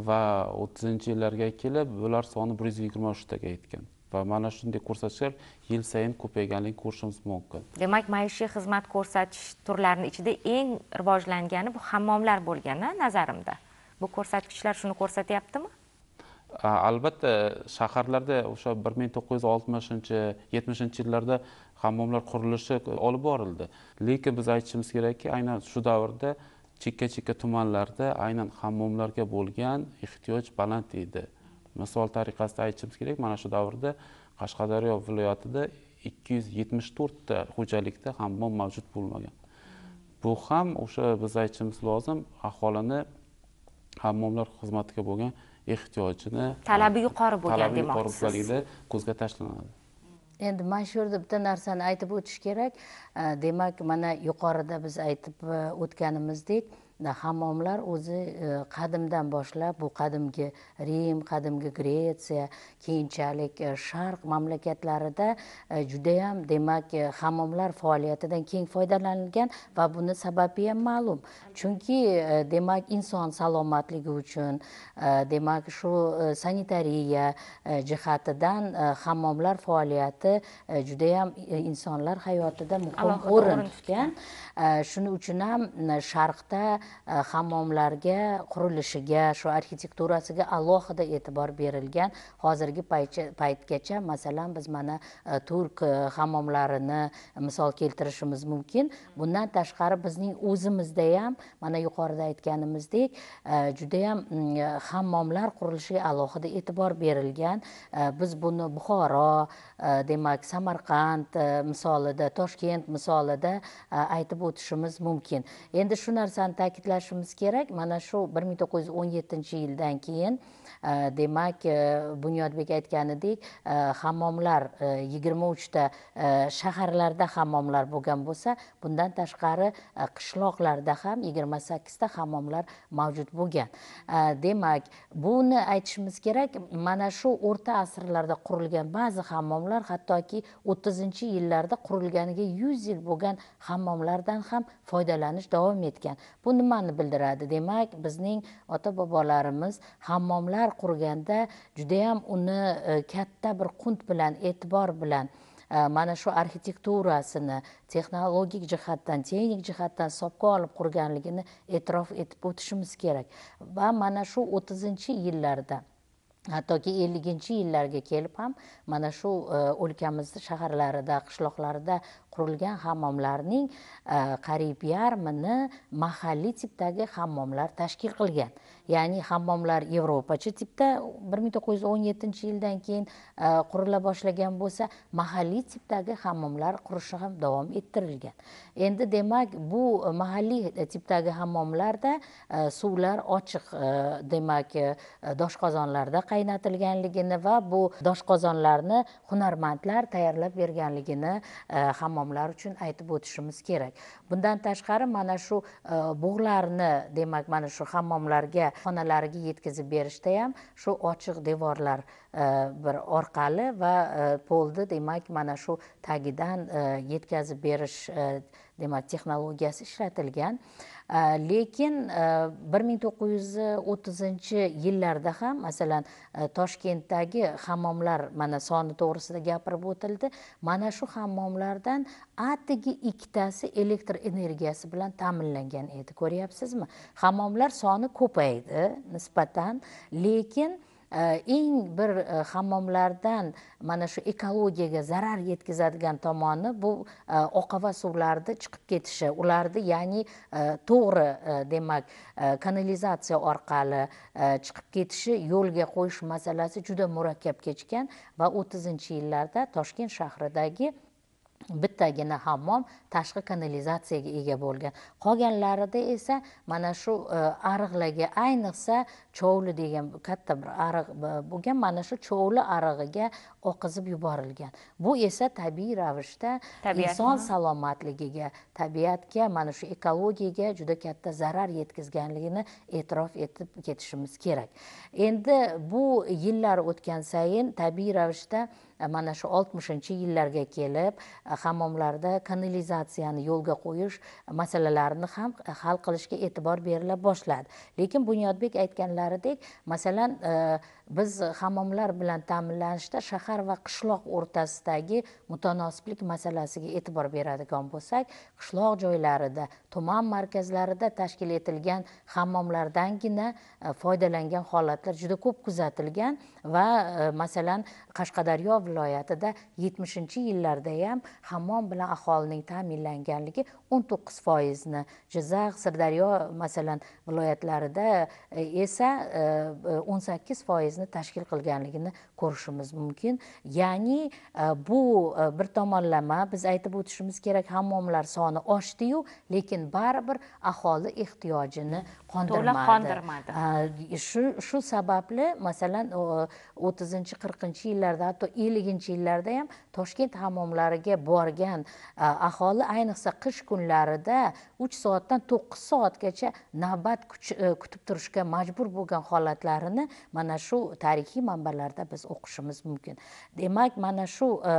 va o'ttizinchi yillarga kelib bular soni bir yuz yigirma uchtaga yetgan va mana shunday ko'rsatkichlar yil sayin ko'payganligini ko'rishimiz mumkin demak maishiy xizmat ko'rsatish turlarini ichida eng rivojlangani bu hammomlar bo'lgan nazarimda bu ko'rsatkichlar shuni ko'rsatyaptimi albatta shaharlarda o'sha bir ming to'qqiz yuz oltmishinchi yetmishinchi yillarda hammomlar qurilishi olib borildi lekin biz aytishimiz kerakki aynan shu davrda chekka chekka tumanlarda aynan hammomlarga bo'lgan ehtiyoj baland edi misol tariqasida aytishimiz kerak mana shu davrda qashqadaryo viloyatida ikki yuz yetmish to'rtta xo'jalikda hammom mavjud bo'lmagan bu ham o'sha biz aytishimiz lozim aholini hammomlar xizmatiga bo'lgan ehtiyojini talabi yuqori bo'lgan demoqchisiz talabi yuqori bo'lganligida ko'zga tashlanadi endi mana shu yerda bitta narsani aytib o'tish kerak demak mana yuqorida biz aytib e, o'tganimizdek hammomlar o'zi e, qadimdan boshlab bu qadimgi rim qadimgi gretsiya keyinchalik e, sharq mamlakatlarida e, judayam demak hammomlar faoliyatidan keng foydalanilgan va buni sababi ham ma'lum chunki demak inson salomatligi uchun demak shu sanitariya jihatidan hammomlar faoliyati judayam insonlar hayotida muhim o'rin tutgan shuning uchun ham sharqda E, hammomlarga qurilishiga shu arxitekturasiga alohida e'tibor berilgan hozirgi paytgacha masalan biz mana e, turk e, hammomlarini misol keltirishimiz mumkin bundan tashqari bizning o'zimizda ham mana yuqorida aytganimizdek judayam mm, hammomlar qurilishiga alohida e'tibor berilgan biz buni buxoro Э, demak samarqand э, misolida toshkent misolida э, aytib o'tishimiz mumkin endi shu narsani ta'kidlashimiz kerak mana shu bir ming to'qqiz yuz o'n yettinchi yildan keyin Э, demak э, bunyodbek aytganidek э, hammomlar yigirma uchta shaharlarda hammomlar bo'lgan bo'lsa bundan tashqari e, qishloqlarda ham yigirma sakkizta hammomlar mavjud bo'lgan e, demak buni aytishimiz kerak mana shu o'rta asrlarda qurilgan ba'zi hammomlar hattoki o'ttizinchi yillarda qurilganiga yuz yil bo'lgan hammomlardan ham foydalanish davom etgan bu nimani bildiradi demak bizning ota bobolarimiz hammomlar asar qurganda judayam uni e, katta bir qunt bilan e'tibor bilan e, mana shu arxitekturasini texnologik jihatdan texnik jihatdan hisobga olib qurganligini e'tirof etib o'tishimiz kerak va mana shu o'ttizinchi yillarda hattoki elliginchi yillarga kelib ham mana shu e, o'lkamizni shaharlarida qishloqlarida qurilgan hammomlarning qariyb yarmini mahalliy tipdagi hammomlar tashkil qilgan ya'ni hammomlar yevropacha tipda bir ming to'qqiz yuz o'n yettinchi yildan keyin e, qurila boshlagan bo'lsa mahalliy tipdagi hammomlar qurishi ham davom ettirilgan endi demak bu mahalliy e, tipdagi hammomlarda e, suvlar ochiq demak doshqozonlarda qaynatilganligini va bu doshqozonlarni hunarmandlar tayyorlab berganligini hammomlar uchun aytib o'tishimiz kerak bundan tashqari mana shu bug'larni demak mana shu hammomlarga xonalariga yetkazib berishda ham shu ochiq devorlar e, bir orqali va e, polni demak mana shu tagidan e, yetkazib berish demak texnologiyasi ishlatilgan Э, lekin э, bir ming to'qqiz yuz o'ttizinchi yillarda ham masalan e, toshkentdagi hammomlar mana soni to'g'risida gapirib o'tildi mana shu hammomlardan atigi ikkitasi elektr energiyasi bilan ta'minlangan edi ko'ryapsizmi hammomlar soni ko'paydi nisbatan lekin Э, eng bir э, hammomlardan mana shu ekologiyaga zarar yetkazadigan tomoni bu э, oqava suvlarni chiqib ketishi ularni ya'ni to'g'ri demak kanalizatsiya orqali chiqib ketishi yo'lga qo'yish masalasi juda murakkab kechgan va o'ttizinchi yillarda toshkent shahridagi bittagina hammom tashqi kanalizatsiyaga ega bo'lgan qolganlarida esa mana shu e, ariqlarga ayniqsa chovli degan katta bir ariq e, bo'lgan mana shu chovli arig'iga oqizib yuborilgan bu esa tabiiy ravishda inson salomatligiga tabiatga mana shu ekologiyaga juda katta zarar yetkazganligini e'tirof etib ketishimiz kerak endi bu yillar o'tgan sayin tabiiy ravishda E, mana shu oltmishinchi yillarga kelib e, hammomlarda kanalizatsiyani yo'lga qo'yish masalalarini ham e, hal qilishga e'tibor berila boshladi lekin bunyodbek aytganlaridek masalan biz hammomlar bilan ta'minlanishda shahar va qishloq o'rtasidagi mutanosiblik masalasiga e'tibor beradigan bo'lsak qishloq joylarida tuman markazlarida tashkil etilgan hammomlardangina e, foydalangan holatlar juda ko'p kuzatilgan va e, masalan qashqadaryo viloyatida yetmishinchi yillarda ham hammom bilan aholining ta'minlanganligi o'n to'qqiz foizni jizzax sirdaryo masalan viloyatlarida e, esa e, e, o'n sakkiz foizni tashkil qilganligini ko'rishimiz mumkin ya'ni bu bir tomonlama biz aytib o'tishimiz kerak hammomlar soni oshdiyu lekin baribir aholi ehtiyojini qondirmadi qondirmadi shu shu sababli masalan o'ttizinchi qirqinchi yillarda hatto elliginchi yillarda ham toshkent hammomlariga borgan aholi ayniqsa qish kuni kunlarida uch soatdan to'qqiz soatgacha navbat e, kutib turishga majbur bo'lgan holatlarini mana shu tarixiy manbalarda biz o'qishimiz mumkin demak mana shu e,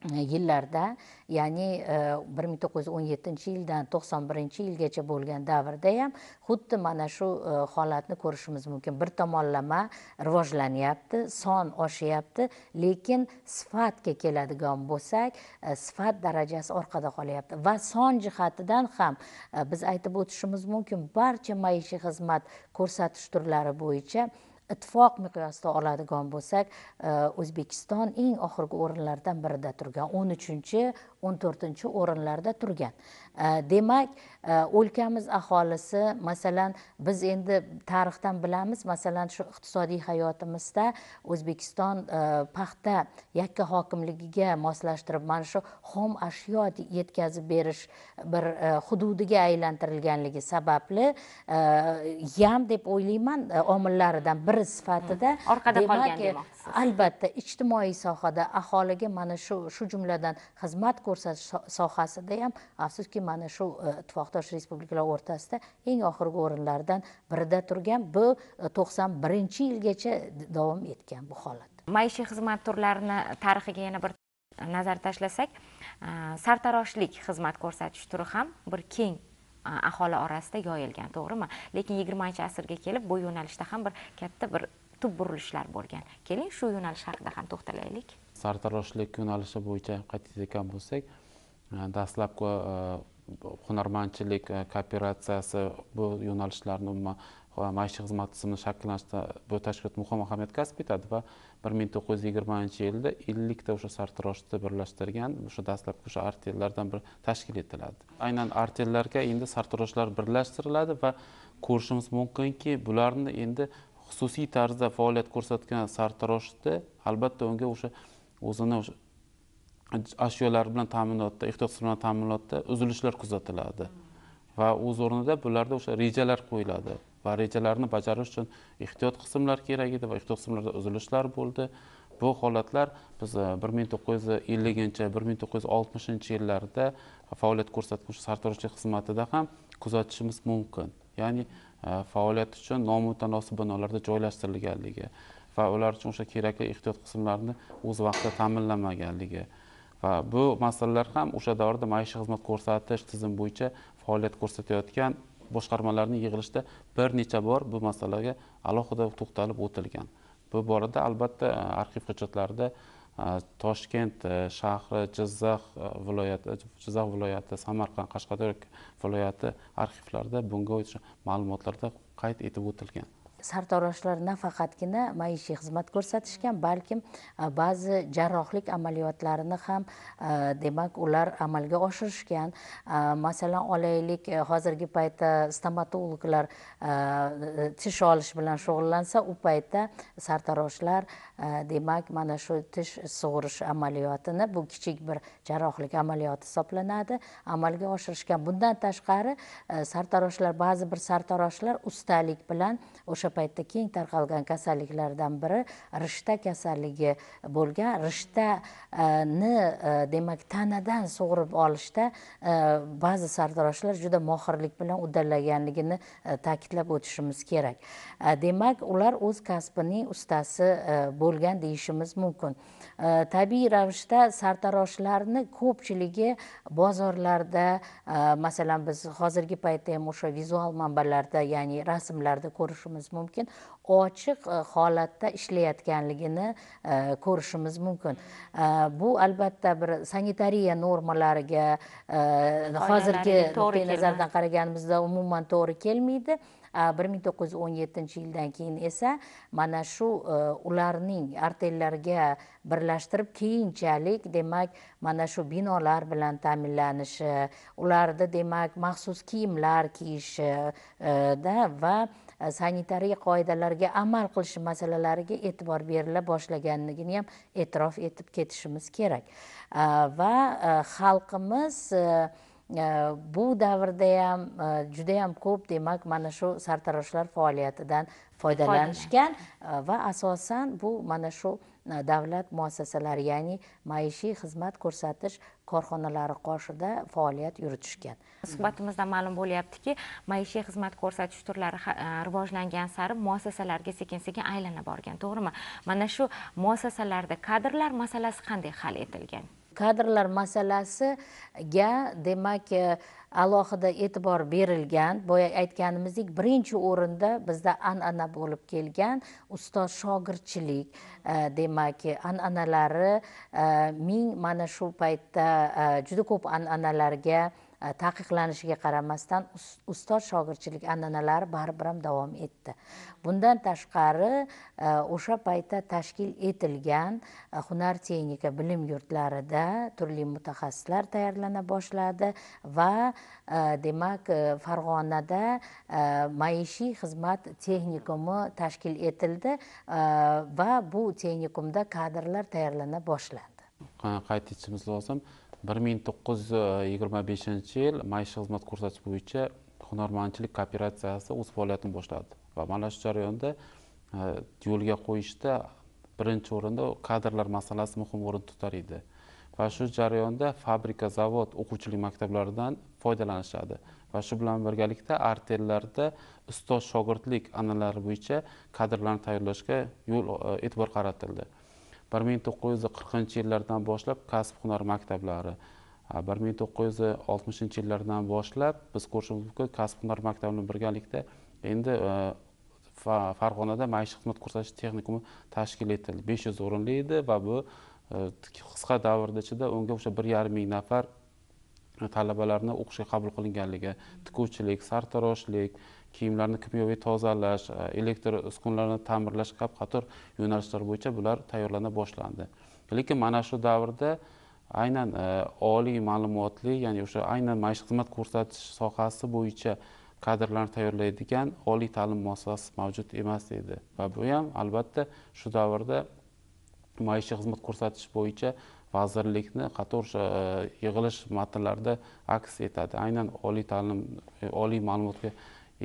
Э, yillarda ya'ni e, bir ming to'qqiz yuz o'n yettinchi yildan to'qson birinchi yilgacha bo'lgan davrda ham xuddi mana shu e, holatni ko'rishimiz mumkin bir tomonlama rivojlanyapti son oshyapti lekin sifatga keladigan bo'lsak e, sifat darajasi orqada qolyapti va son jihatidan ham biz aytib o'tishimiz mumkin barcha maishiy xizmat ko'rsatish turlari bo'yicha ittifoq miqyosida oladigan bo'lsak e, o'zbekiston eng oxirgi o'rinlardan birida turgan o'n uchinchi 14 o'rinlarda turgan э, demak э, o'lkamiz aholisi masalan biz endi tarixdan bilamiz masalan shu iqtisodiy hayotimizda o'zbekiston э, paxta yakka hokimligiga moslashtirib mana shu xom ashyo yetkazib berish bir e, hududiga aylantirilganligi sababli e, yam deb o'ylayman e, omillaridan biri sifatida orqada qolgan demoqchisiz albatta ijtimoiy sohada aholiga mana shu shu jumladan xizmat ko'rsatish sohasida ham afsuski mana shu e, ittifoqdosh respublikalar o'rtasida eng oxirgi o'rinlardan birida turgan bu e, to'qson birinchi yilgacha davom etgan bu holat maishiy xizmat turlarini tarixiga yana bir nazar tashlasak e, sartaroshlik xizmat ko'rsatish turi ham bir keng aholi orasida yoyilgan to'g'rimi lekin yigirmanchi asrga kelib bu yo'nalishda ham bir katta bir tub burilishlar bo'lgan keling shu yo'nalish haqida ham to'xtalaylik sartaroshlik yo'nalishi bo'yicha qaytadigan bo'lsak e, dastlabki e, hunarmandchilik e, kooperatsiyasi bu yo'nalishlarni umuman maishiy xizmat tizimini shakllanishda bu tashkilot muhim ahamiyat kasb etadi va bir ming to'qqiz yuz yigirmanchi yilda ellikta o'sha sartaroshni birlashtirgan o'sha dastlabki o'sha artellardan bir tashkil etiladi aynan artellarga endi sartaroshlar birlashtiriladi va ko'rishimiz mumkinki bularni endi xususiy tarzda faoliyat ko'rsatgan sartaroshni albatta unga o'sha o'zini o'sha ashyolar bilan ta'minotda ehtiyot bilan ta'minotda uzilishlar kuzatiladi va o'z o'rnida bularda o'sha rejalar qo'yiladi va rejalarni bajarish uchun ehtiyot qismlar kerak edi va ehtiyot qismlarda uzilishlar bo'ldi bu holatlar biz e, bir ming to'qqiz yuz elliginchi bir ming to'qqiz yuz oltmishinchi yillarda faoliyat ko'rsatgan sartaroshlik xizmatida ham kuzatishimiz mumkin ya'ni e, faoliyat uchun nomutanosib binolarda joylashtirilganligi va ular uchun o'sha kerakli ehtiyot qismlarini o'z vaqtida ta'minlamaganligi va bu masalalar ham o'sha davrda maishiy xizmat ko'rsatish tizimi bo'yicha faoliyat ko'rsatayotgan boshqarmalarni yig'ilishida bir necha bor bu masalaga alohida to'xtalib o'tilgan bu borada albatta e, arxiv hujjatlarida e, toshkent e, shahri jizzax viloyati jizzax viloyati samarqand qashqadaryo viloyati arxivlarida bunga oid ma'lumotlarda qayd etib o'tilgan sartaroshlar nafaqatgina maishiy xizmat ko'rsatishgan balkim e, ba'zi jarrohlik amaliyotlarini ham e, demak ular amalga oshirishgan e, masalan olaylik hozirgi paytda stomatologlar tish olish bilan shug'ullansa u paytda sartaroshlar Э, demak mana shu tish sug'urish amaliyotini bu kichik bir jarrohlik amaliyoti hisoblanadi amalga oshirishgan bundan tashqari e, sartaroshlar ba'zi bir sartaroshlar ustalik bilan o'sha paytda keng tarqalgan kasalliklardan biri rishta kasalligi bo'lgan rishtani e, demak tanadan sug'urib olishda e, ba'zi sartaroshlar juda mohirlik bilan uddalaganligini ta'kidlab o'tishimiz kerak demak ular o'z kasbining ustasi bo'lib bo'lgan deyishimiz mumkin э, tabiiy ravishda sartaroshlarni ko'pchiligi bozorlarda э, masalan biz hozirgi paytda ham o'sha vizual manbalarda ya'ni rasmlarda ko'rishimiz mumkin ochiq э, holatda ishlayotganligini ko'rishimiz mumkin bu albatta bir sanitariya normalariga hozirgi nuqtai nazardan qaraganimizda umuman to'g'ri kelmaydi bir ming to'qqiz yuz o'n yettinchi yildan keyin esa mana shu e, ularning artellarga birlashtirib keyinchalik demak mana shu binolar bilan ta'minlanishi ularda demak maxsus kiyimlar kiyishida e, va sanitariya qoidalarga amal qilish masalalariga e'tibor berila boshlaganligini ham e'tirof etib ketishimiz kerak va e, xalqimiz Э, bu davrda ham э, juda ham ko'p demak mana shu sartaroshlar faoliyatidan foydalanishgan e, va asosan bu mana shu e, davlat muassasalari ya'ni maishiy xizmat ko'rsatish korxonalari qoshida faoliyat yuritishgan suhbatimizdan ma'lum bo'lyaptiki maishiy xizmat ko'rsatish turlari e, rivojlangan sari muassasalarga sekin sekin aylana borgan to'g'rimi mana shu muassasalarda kadrlar masalasi qanday hal etilgan kadrlar masalasiga demak e, alohida e'tibor berilgan boya aytganimizdek birinchi o'rinda bizda an'ana bo'lib kelgan ustoz shogirdchilik e, demak an'analari e, ming mana shu paytda juda ko'p an'analarga Э, taqiqlanishiga qaramasdan ustoz shogirdchilik an'analari baribir ham davom etdi bundan tashqari e, o'sha paytda tashkil etilgan e, hunar texnika bilim yurtlarida turli mutaxassislar tayyorlana boshladi va e, demak farg'onada maishiy xizmat texnikumi tashkil etildi va bu texnikumda kadrlar tayyorlana boshlandi qayd etishimiz lozim bir ming to'qqiz yuz yigirma beshinchi yil maishiy xizmat ko'rsatish bo'yicha hunarmandchilik kooperatsiyasi o'z faoliyatini boshladi va mana shu jarayonda e, yo'lga qo'yishda birinchi o'rinda kadrlar masalasi muhim o'rin tutar edi va shu jarayonda fabrika zavod o'quvchilik maktablaridan foydalanishadi va shu bilan birgalikda artellarda ustoz shogirdlik an'analari bo'yicha kadrlarni tayyorlashga yo'l e, e'tibor qaratildi bir ming to'qqiz yuz qirqinchi yillardan boshlab kasb hunar maktablari bir ming to'qqiz yuz oltmishinchi yillardan boshlab biz ko'rishimiz mumkin kasb hunar bilan birgalikda endi e, farg'onada maishiy xizmat ko'rsatish texnikumi tashkil etildi besh yuz o'rinli edi va bu e, qisqa davrni ichida unga o'sha bir yarim ming nafar talabalarni o'qishga qabul qilinganligi tikuvchilik sartaroshlik kiyimlarni kimyoviy tozalash e, elektr uskunalarini ta'mirlash kabi qator yo'nalishlar bo'yicha bular tayyorlana boshlandi lekin mana shu davrda aynan e, oliy ma'lumotli ya'ni o'sha aynan maishiy xizmat ko'rsatish sohasi bo'yicha kadrlarni tayyorlaydigan oliy ta'lim muassasasi mavjud emas edi va bu ham albatta shu davrda maishiy xizmat ko'rsatish bo'yicha vazirlikni qator o'sha e, yig'ilish matnlarida aks etadi aynan oliy ta'lim oliy ma'lumotga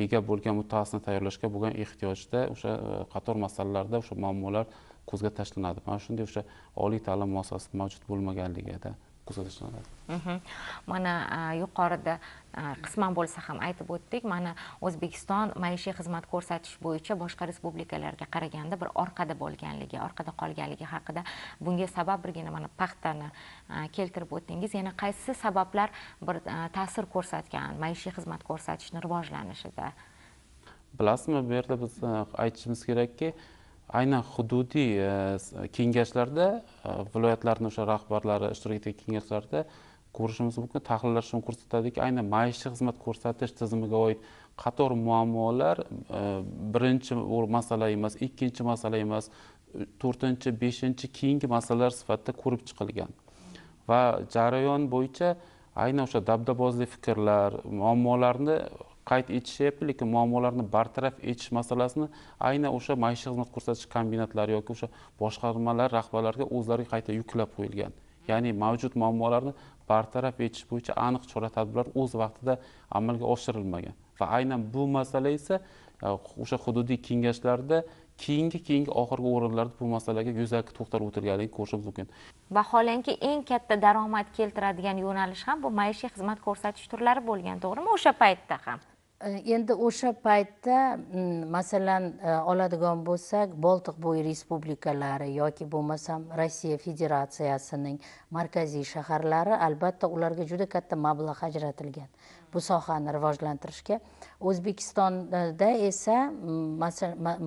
ega bo'lgan mutaxassisni tayyorlashga bo'lgan ehtiyojda o'sha e, qator masalalarda o'sha muammolar ko'zga tashlanadi mana shunday o'sha oliy ta'lim muassasasi mavjud bo'lmaganligida kuzatishni oladi mana yuqorida qisman bo'lsa ham aytib o'tdik mana o'zbekiston maishiy xizmat ko'rsatish bo'yicha boshqa respublikalarga qaraganda bir orqada bo'lganligi orqada qolganligi haqida bunga sabab birgina mana paxtani keltirib o'tdingiz yana qaysi sabablar bir ta'sir ko'rsatgan maishiy xizmat ko'rsatishni rivojlanishida bilasizmi bu yerda biz aytishimiz kerakki aynan hududiy e, kengashlarda e, viloyatlarni o'sha rahbarlari ishtirok etgan kengashlarda ko'rishimiz mumkin tahlillar shuni ko'rsatadiki aynan maishiy xizmat ko'rsatish tizimiga oid qator muammolar e, birinchi masala emas ikkinchi masala emas to'rtinchi beshinchi keyingi masalalar sifatida ko'rib chiqilgan va jarayon bo'yicha aynan o'sha dabdabozli fikrlar muammolarni qayd etishyapti lekin muammolarni bartaraf etish masalasini aynan o'sha maishiy xizmat ko'rsatish kombinatlari yoki o'sha boshqarmalar rahbarlariga o'zlariga qayta yuklab qo'yilgan ya'ni mavjud muammolarni bartaraf etish bo'yicha aniq chora tadbirlar o'z vaqtida amalga oshirilmagan va aynan bu masala esa e, o'sha hududiy kengashlarda keyingi keyingi oxirgi o'rinlarda bu masalaga yuzaki to'xtalib o'tilganligini ko'rishimiz mumkin vaholanki eng katta daromad keltiradigan yo'nalish ham bu maishiy xizmat ko'rsatish turlari bo'lgan to'g'rimi o'sha paytda ham Э, endi o'sha paytda masalan э, oladigan bo'lsak boltiq bo'yi respublikalari yoki bo'lmasam rossiya federatsiyasining markaziy shaharlari albatta ularga juda katta mablag' ajratilgan bu sohani rivojlantirishga o'zbekistonda esa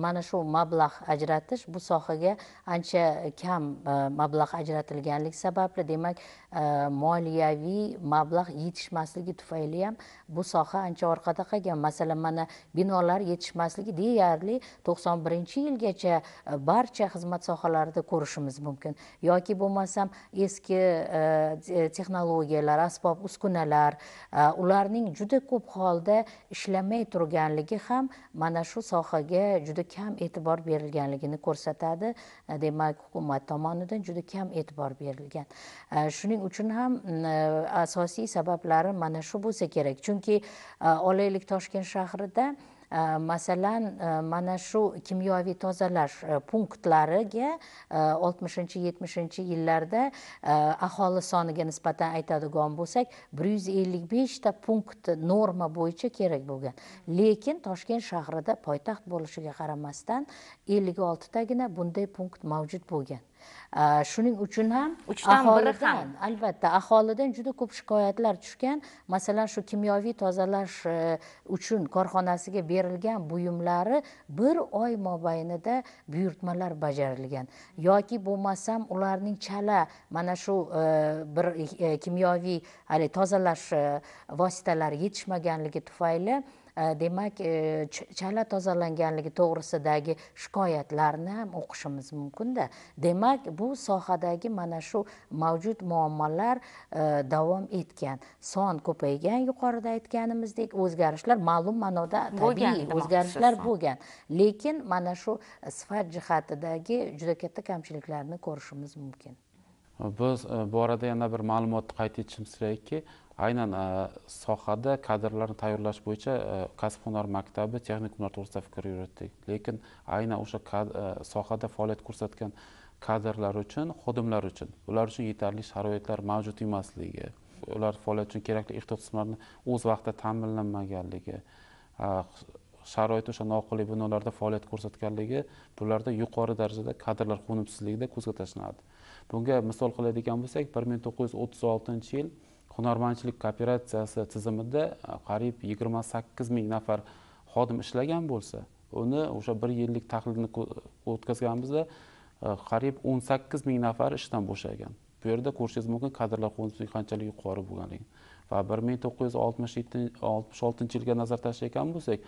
mana shu mablag' ajratish bu sohaga ancha kam э, mablag' ajratilganlik sababli demak Э, moliyaviy mablag' yetishmasligi tufayli ham bu soha ancha orqada qolgan masalan mana binolar yetishmasligi deyarli to'qson birinchi yilgacha e, barcha xizmat sohalarida ko'rishimiz mumkin yoki bo'lmasam eski e, texnologiyalar asbob uskunalar e, ularning juda ko'p holda ishlamay turganligi ham mana shu sohaga juda kam e'tibor berilganligini ko'rsatadi demak hukumat tomonidan juda kam e'tibor berilgan shuning buning uchun ham mm, e, asosiy sabablari mana shu bo'lsa kerak chunki e, olaylik toshkent shahrida e, masalan mana shu kimyoviy tozalash punktlariga oltmishinchi yetmishinchi yillarda aholi soniga nisbatan aytadigan bo'lsak bir yuz ellik beshta punkt norma bo'yicha kerak bo'lgan lekin toshkent shahrida poytaxt bo'lishiga qaramasdan ellik oltitagina bunday punkt mavjud bo'lgan shuning uchun ham aholidan albatta aholidan juda ko'p shikoyatlar tushgan masalan shu kimyoviy tozalash e, uchun korxonasiga berilgan buyumlari bir oy mobaynida buyurtmalar bajarilgan yoki bo'lmasam ularning chala mana shu e, bir e, kimyoviy haligi tozalash vositalari yetishmaganligi tufayli Э, demak э, chala tozalanganligi to'g'risidagi shikoyatlarni ham o'qishimiz mumkinda demak bu sohadagi mana shu mavjud muammolar e, davom etgan son ko'paygan yuqorida aytganimizdek o'zgarishlar ma'lum ma'noda tabiiy o'zgarishlar bo'lgan lekin mana shu sifat jihatidagi juda katta kamchiliklarni ko'rishimiz mumkin biz e, bu orada yana bir ma'lumotni qayd etishimiz kerakki aynan e, sohada kadrlarni tayyorlash bo'yicha e, kasb hunar maktabi texnik hunar to'g'risida fikr yuritdik lekin aynan o'sha e, sohada faoliyat ko'rsatgan kadrlar uchun xodimlar uchun ular uchun yetarli sharoitlar mavjud emasligi ular faoliyat uchun kerakli ixtisoslarni o'z vaqtida ta'minlanmaganligi sharoit o'sha noqulay binolarda faoliyat ko'rsatganligi bularda yuqori darajada kadrlar qonimsizligida ko'zga tashlanadi bunga misol qiladigan bo'lsak bir ming to'qqiz yuz o'ttiz oltinchi yil hunarmandchilik kooperatsiyasi tizimida e, qariyb yigirma sakkiz ming nafar xodim ishlagan bo'lsa uni o'sha bir yillik tahlilni e, o'tkazganimizda e, qariyb o'n sakkiz ming nafari ishdan bo'shagan bu yerda ko'rishingiz mumkin kadrlar qonunchiligi qanchalik yuqori bo'lganligini va bir ming to'qqiz yuz oltmish oltmish oltinchi yilga nazar tashlayotgan bo'lsak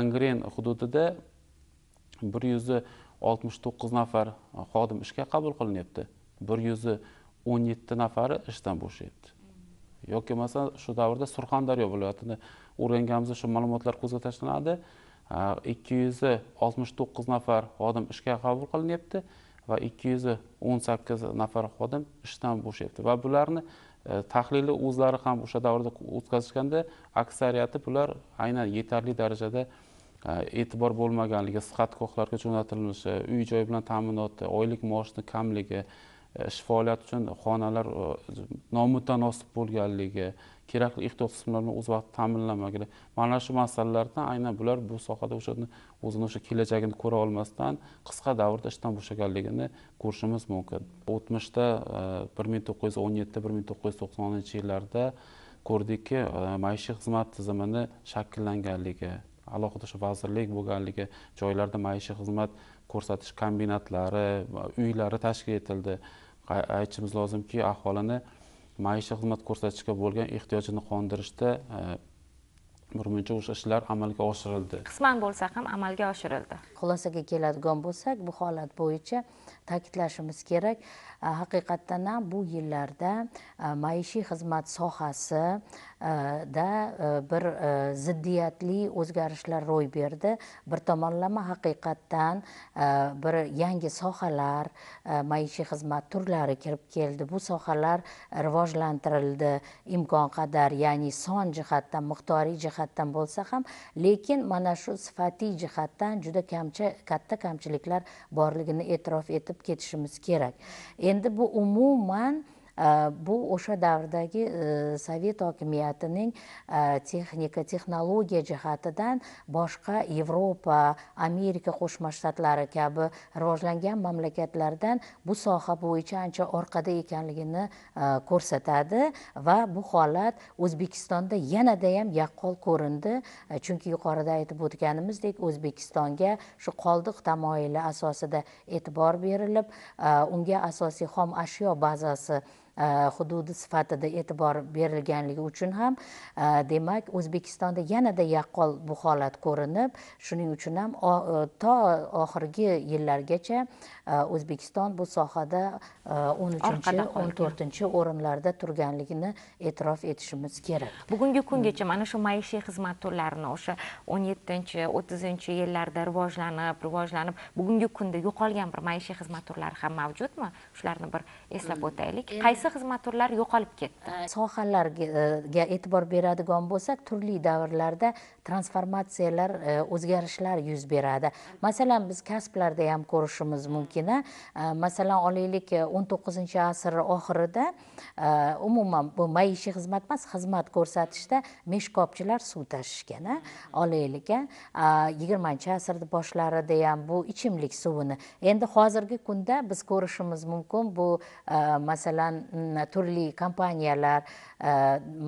angren hududida bir yuz oltmish to'qqiz nafar xodim ishga qabul qilinyapti bir yuz o'n yetti nafari ishdan bo'shayapti yoki masalan shu davrda surxondaryo viloyatini o'rganganimizda shu ma'lumotlar ko'zga tashlanadi ikki yuz oltmish to'qqiz nafar xodim ishga qabul qilinyapti va ikki yuz o'n sakkiz nafar xodim ishdan bo'shayapti va bularni e, tahlili o'zlari ham o'sha davrda o'tkazishganda aksariyati bular aynan yetarli darajada e, e'tibor bo'lmaganligi sihatgohlarga jo'natilishi uy joy bilan ta'minoti oylik maoshni kamligi E, shifoliyat uchun xonalar e, nomutanosib bo'lganligi kerakli ixtiyoslar bilan o'z vaqtida ta'minlanmaganligi mana shu masalalardan aynan bular bu sohada o'sha o'zini o'sha kelajagini ko'ra olmasdan qisqa davrda ishdan bo'shaganligini ko'rishimiz mumkin o'tmishda e, bir ming to'qqiz yuz o'n yetti bir ming to'qqiz yuz to'qsoninchi yillarda ko'rdikki maishiy xizmat tizimini shakllanganligi alohida o'sha vazirlik bo'lganligi joylarda maishiy xizmat ko'rsatish kombinatlari uylari tashkil etildi aytishimiz lozimki aholini maishiy xizmat ko'rsatishga bo'lgan ehtiyojini qondirishda e, birmuncha o'sha ishlar amalga oshirildi qisman bo'lsa ham amalga oshirildi xulosaga keladigan bo'lsak bu holat bo'yicha ta'kidlashimiz kerak e, haqiqatdan ham bu yillarda e, maishiy xizmat sohasi da bir ziddiyatli o'zgarishlar ro'y berdi bir tomonlama haqiqatdan bir yangi sohalar maishiy xizmat turlari kirib keldi bu sohalar rivojlantirildi imkon qadar ya'ni son jihatdan miqdoriy jihatdan bo'lsa ham lekin mana shu sifatiy jihatdan juda kamcha katta kamchiliklar borligini e'tirof etib ketishimiz kerak endi bu umuman bu o'sha davrdagi sovet hokimiyatining texnika texnologiya jihatidan boshqa yevropa amerika qo'shma shtatlari kabi rivojlangan mamlakatlardan bu soha bo'yicha ancha orqada ekanligini ko'rsatadi va bu holat o'zbekistonda yanada ham yaqqol ko'rindi chunki yuqorida aytib o'tganimizdek o'zbekistonga shu qoldiq tamoyili asosida e'tibor berilib unga asosiy xom ashyo bazasi Э, hududi sifatida e'tibor berilganligi uchun ham э, demak o'zbekistonda yanada yaqqol bu holat ko'rinib shuning uchun ham e, to oxirgi yillargacha e, o'zbekiston bu sohada e, o'n uchinchi o'n to'rtinchi o'rinlarda turganligini e'tirof etishimiz kerak bugungi kungacha mana shu maishiy xizmat turlarini o'sha o'n yettinchi o'ttizinchi yillarda rivojlanib rivojlanib bugungi kunda yo'qolgan bir maishiy xizmat turlari ham mavjudmi shularni bir eslab o'taylik qaysi qaysi xizmat turlari yo'qolib ketdi sohalarga e, e'tibor beradigan bo'lsak turli davrlarda transformatsiyalar e, o'zgarishlar yuz beradi masalan biz kasblarda ham ko'rishimiz mumkin e, masalan olaylik o'n to'qqizinchi asr oxirida umuman bu maishiy xizmat emas xizmat ko'rsatishda meshkobchilar suv tashishgan olaylik yigirmanchi asrni boshlarida ham bu ichimlik suvini endi hozirgi kunda biz ko'rishimiz mumkin bu masalan turli kompaniyalar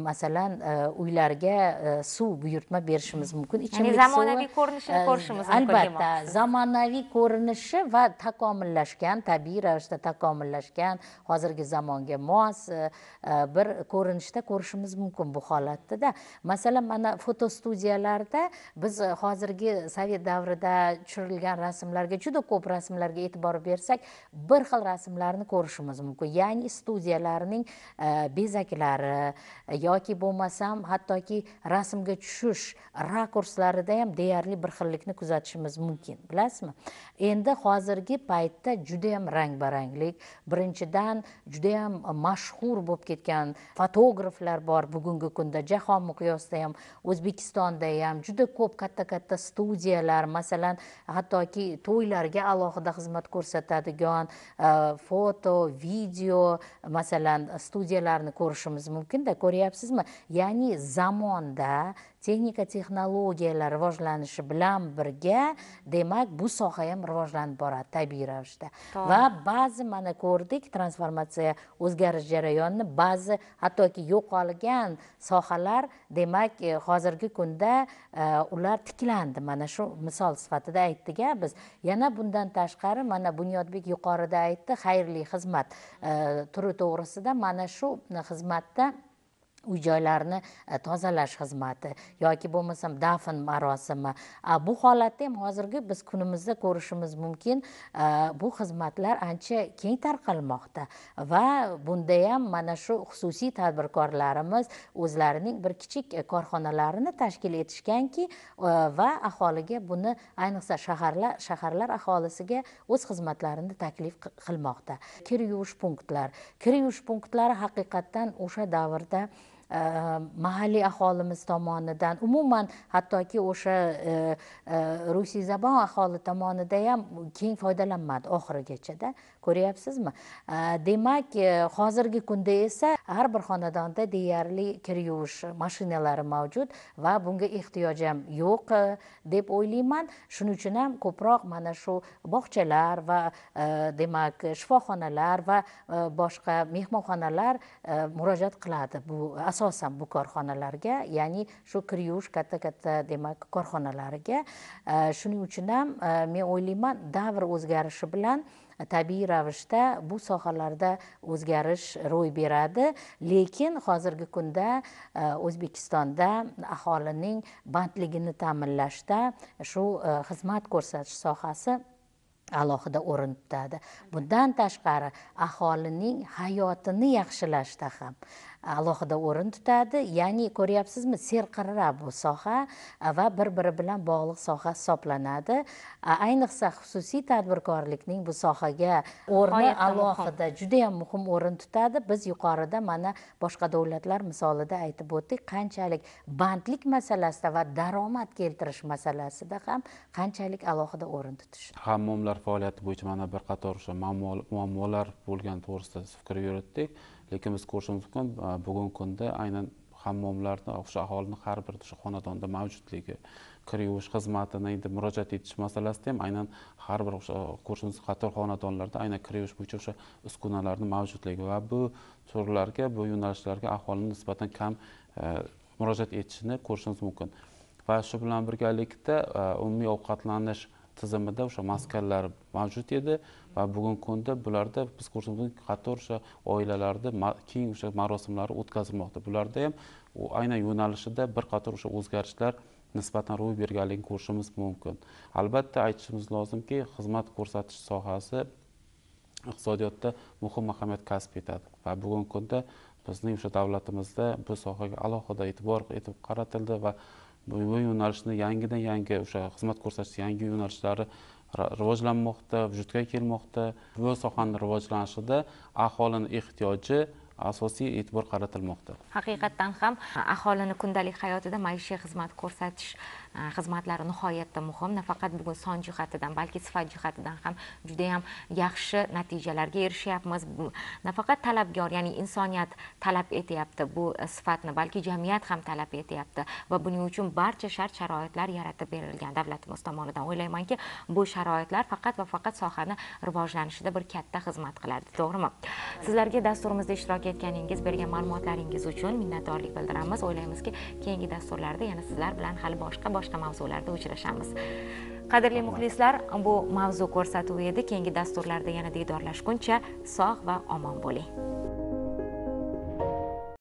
masalan uylarga suv buyurtma berishimiz mumkin ichimlik suvi zamonaviy ko'rinishini ko'rishimiz mumkin albatta zamonaviy ko'rinishi va takomillashgan tabiiy ravishda takomillashgan hozirgi zamonga mos E, bir ko'rinishda ko'rishimiz mumkin bu holatda masalan mana fotostudiyalarda biz e, hozirgi sovet davrida tushirilgan rasmlarga juda ko'p rasmlarga e'tibor bersak bir xil rasmlarni ko'rishimiz mumkin ya'ni studiyalarning e, bezaklari yoki bo'lmasam hattoki rasmga tushish rakurslarida ham deyarli bir xillikni kuzatishimiz mumkin bilasizmi endi hozirgi paytda judayam rang baranglik birinchidan judayam mashhur mashhur bo'lib ketgan fotograflar bor bugungi kunda jahon miqyosida ham o'zbekistonda ham juda ko'p katta katta studiyalar masalan hattoki to'ylarga alohida xizmat ko'rsatadigan e, foto video masalan studiyalarni ko'rishimiz mumkinda ko'ryapsizmi ya'ni zamonda texnika texnologiyalar rivojlanishi bilan birga demak bu soha ham rivojlanib boradi tabiiy ravishda va ba'zi mana ko'rdik transformatsiya o'zgarish jarayonini ba'zi hattoki yo'qolgan sohalar demak e, hozirgi kunda e, ular tiklandi mana shu misol sifatida aytdik a biz yana bundan tashqari mana bunyodbek yuqorida aytdi xayrli xizmat e, turi to'g'risida mana shu xizmatda uy joylarni e, tozalash xizmati yoki bo'lmasam dafn marosimi bu holatda ham hozirgi biz kunimizda ko'rishimiz mumkin e, bu xizmatlar ancha keng tarqalmoqda va bunda ham mana shu xususiy tadbirkorlarimiz o'zlarining bir kichik e, korxonalarini tashkil etishganki va aholiga buni ayniqsa shaharlar shaharlar aholisiga o'z xizmatlarini taklif qilmoqda kir yuvish punktlar kir yuvish punktlari haqiqatdan o'sha davrda Э, mahalliy aholimiz tomonidan umuman hattoki o'sha e, e, rusiy zabon aholi tomonida ham keng foydalanmadi oxirigacha da ko'ryapsizmi e, demak hozirgi kunda esa har bir xonadonda deyarli kir yuvish mashinalari mavjud va bunga ehtiyoj ham yo'q e, deb o'ylayman shuning uchun ham ko'proq mana shu bog'chalar va e, demak shifoxonalar va e, boshqa mehmonxonalar murojaat qiladi bu asosan bu korxonalarga ya'ni shu kir yuvish katta katta demak korxonalariga shuning uchun ham men o'ylayman davr o'zgarishi bilan tabiiy ravishda bu sohalarda o'zgarish ro'y beradi lekin hozirgi kunda e, o'zbekistonda aholining bandligini ta'minlashda shu e, xizmat ko'rsatish sohasi alohida o'rin tutadi bundan tashqari aholining hayotini yaxshilashda ham alohida o'rin tutadi ya'ni ko'ryapsizmi serqirra bu soha va bir biri bilan bog'liq soha hisoblanadi ayniqsa xususiy tadbirkorlikning bu sohaga o'rni alohida juda yam muhim o'rin tutadi biz yuqorida mana boshqa davlatlar misolida aytib o'tdik qanchalik bandlik masalasida va daromad keltirish masalasida ham qanchalik alohida o'rin tutish hammomlar faoliyati bo'yicha mana bir qator o'sha muammolar bo'lgani to'g'risida fikr yuritdik lekin biz ko'rishimiz mumkin bugungi kunda aynan hammomlarni o'sha aholini har bir o'sha xonadonda mavjudligi kir yuvish xizmatini endi murojaat etish masalasida ham aynan har bir o'sha ko'rshimiz qator xonadonlarda aynan kir yuvish bo'yicha o'sha uskunalarni mavjudligi va bu turlarga bu yo'nalishlarga aholi nisbatan kam e, murojaat etishini ko'rishimiz mumkin va shu bilan birgalikda e, umumiy ovqatlanish tizimida o'sha maskanlar mavjud edi va bugungi kunda bularda biz ko'rishimiz qator o'sha oilalarda keng o'sha marosimlari o'tkazilmoqda bularda ham aynan yo'nalishida bir qator o'sha o'zgarishlar nisbatan ro'y berganligini ko'rishimiz mumkin albatta aytishimiz lozimki xizmat ko'rsatish sohasi iqtisodiyotda muhim ahamiyat kasb etadi va bugungi kunda bizning o'sha davlatimizda bu sohaga alohida e'tibor etib qaratildi va bu yo'nalishni yangidan yangi o'sha xizmat ko'rsatish yangi yo'nalishlari rivojlanmoqda vujudga kelmoqda bu sohani rivojlanishida aholini ehtiyoji asosiy e'tibor qaratilmoqda haqiqatdan ham aholini kundalik hayotida maishiy xizmat ko'rsatish Э, xizmatlari nihoyatda muhim nafaqat bugun son jihatidan balki sifat jihatidan ham juda yam yaxshi natijalarga erishyapmiz nafaqat talabgor ya'ni insoniyat talab etyapti bu sifatni balki jamiyat ham talab etyapti va buning uchun barcha shart sharoitlar yaratib berilgan davlatimiz tomonidan o'ylaymanki bu sharoitlar faqat va faqat sohani rivojlanishida bir katta xizmat qiladi to'g'rimi sizlarga dasturimizda ishtirok etganingiz bergan ma'lumotlaringiz uchun minnatdorlik bildiramiz o'ylaymizki keyingi dasturlarda yana sizlar bilan hali boshqa boshqa boshqa mavzularda uchrashamiz qadrli muxlislar bu mavzu ko'rsatuvi edi keyingi dasturlarda yana diydorlashguncha sog' va omon bo'ling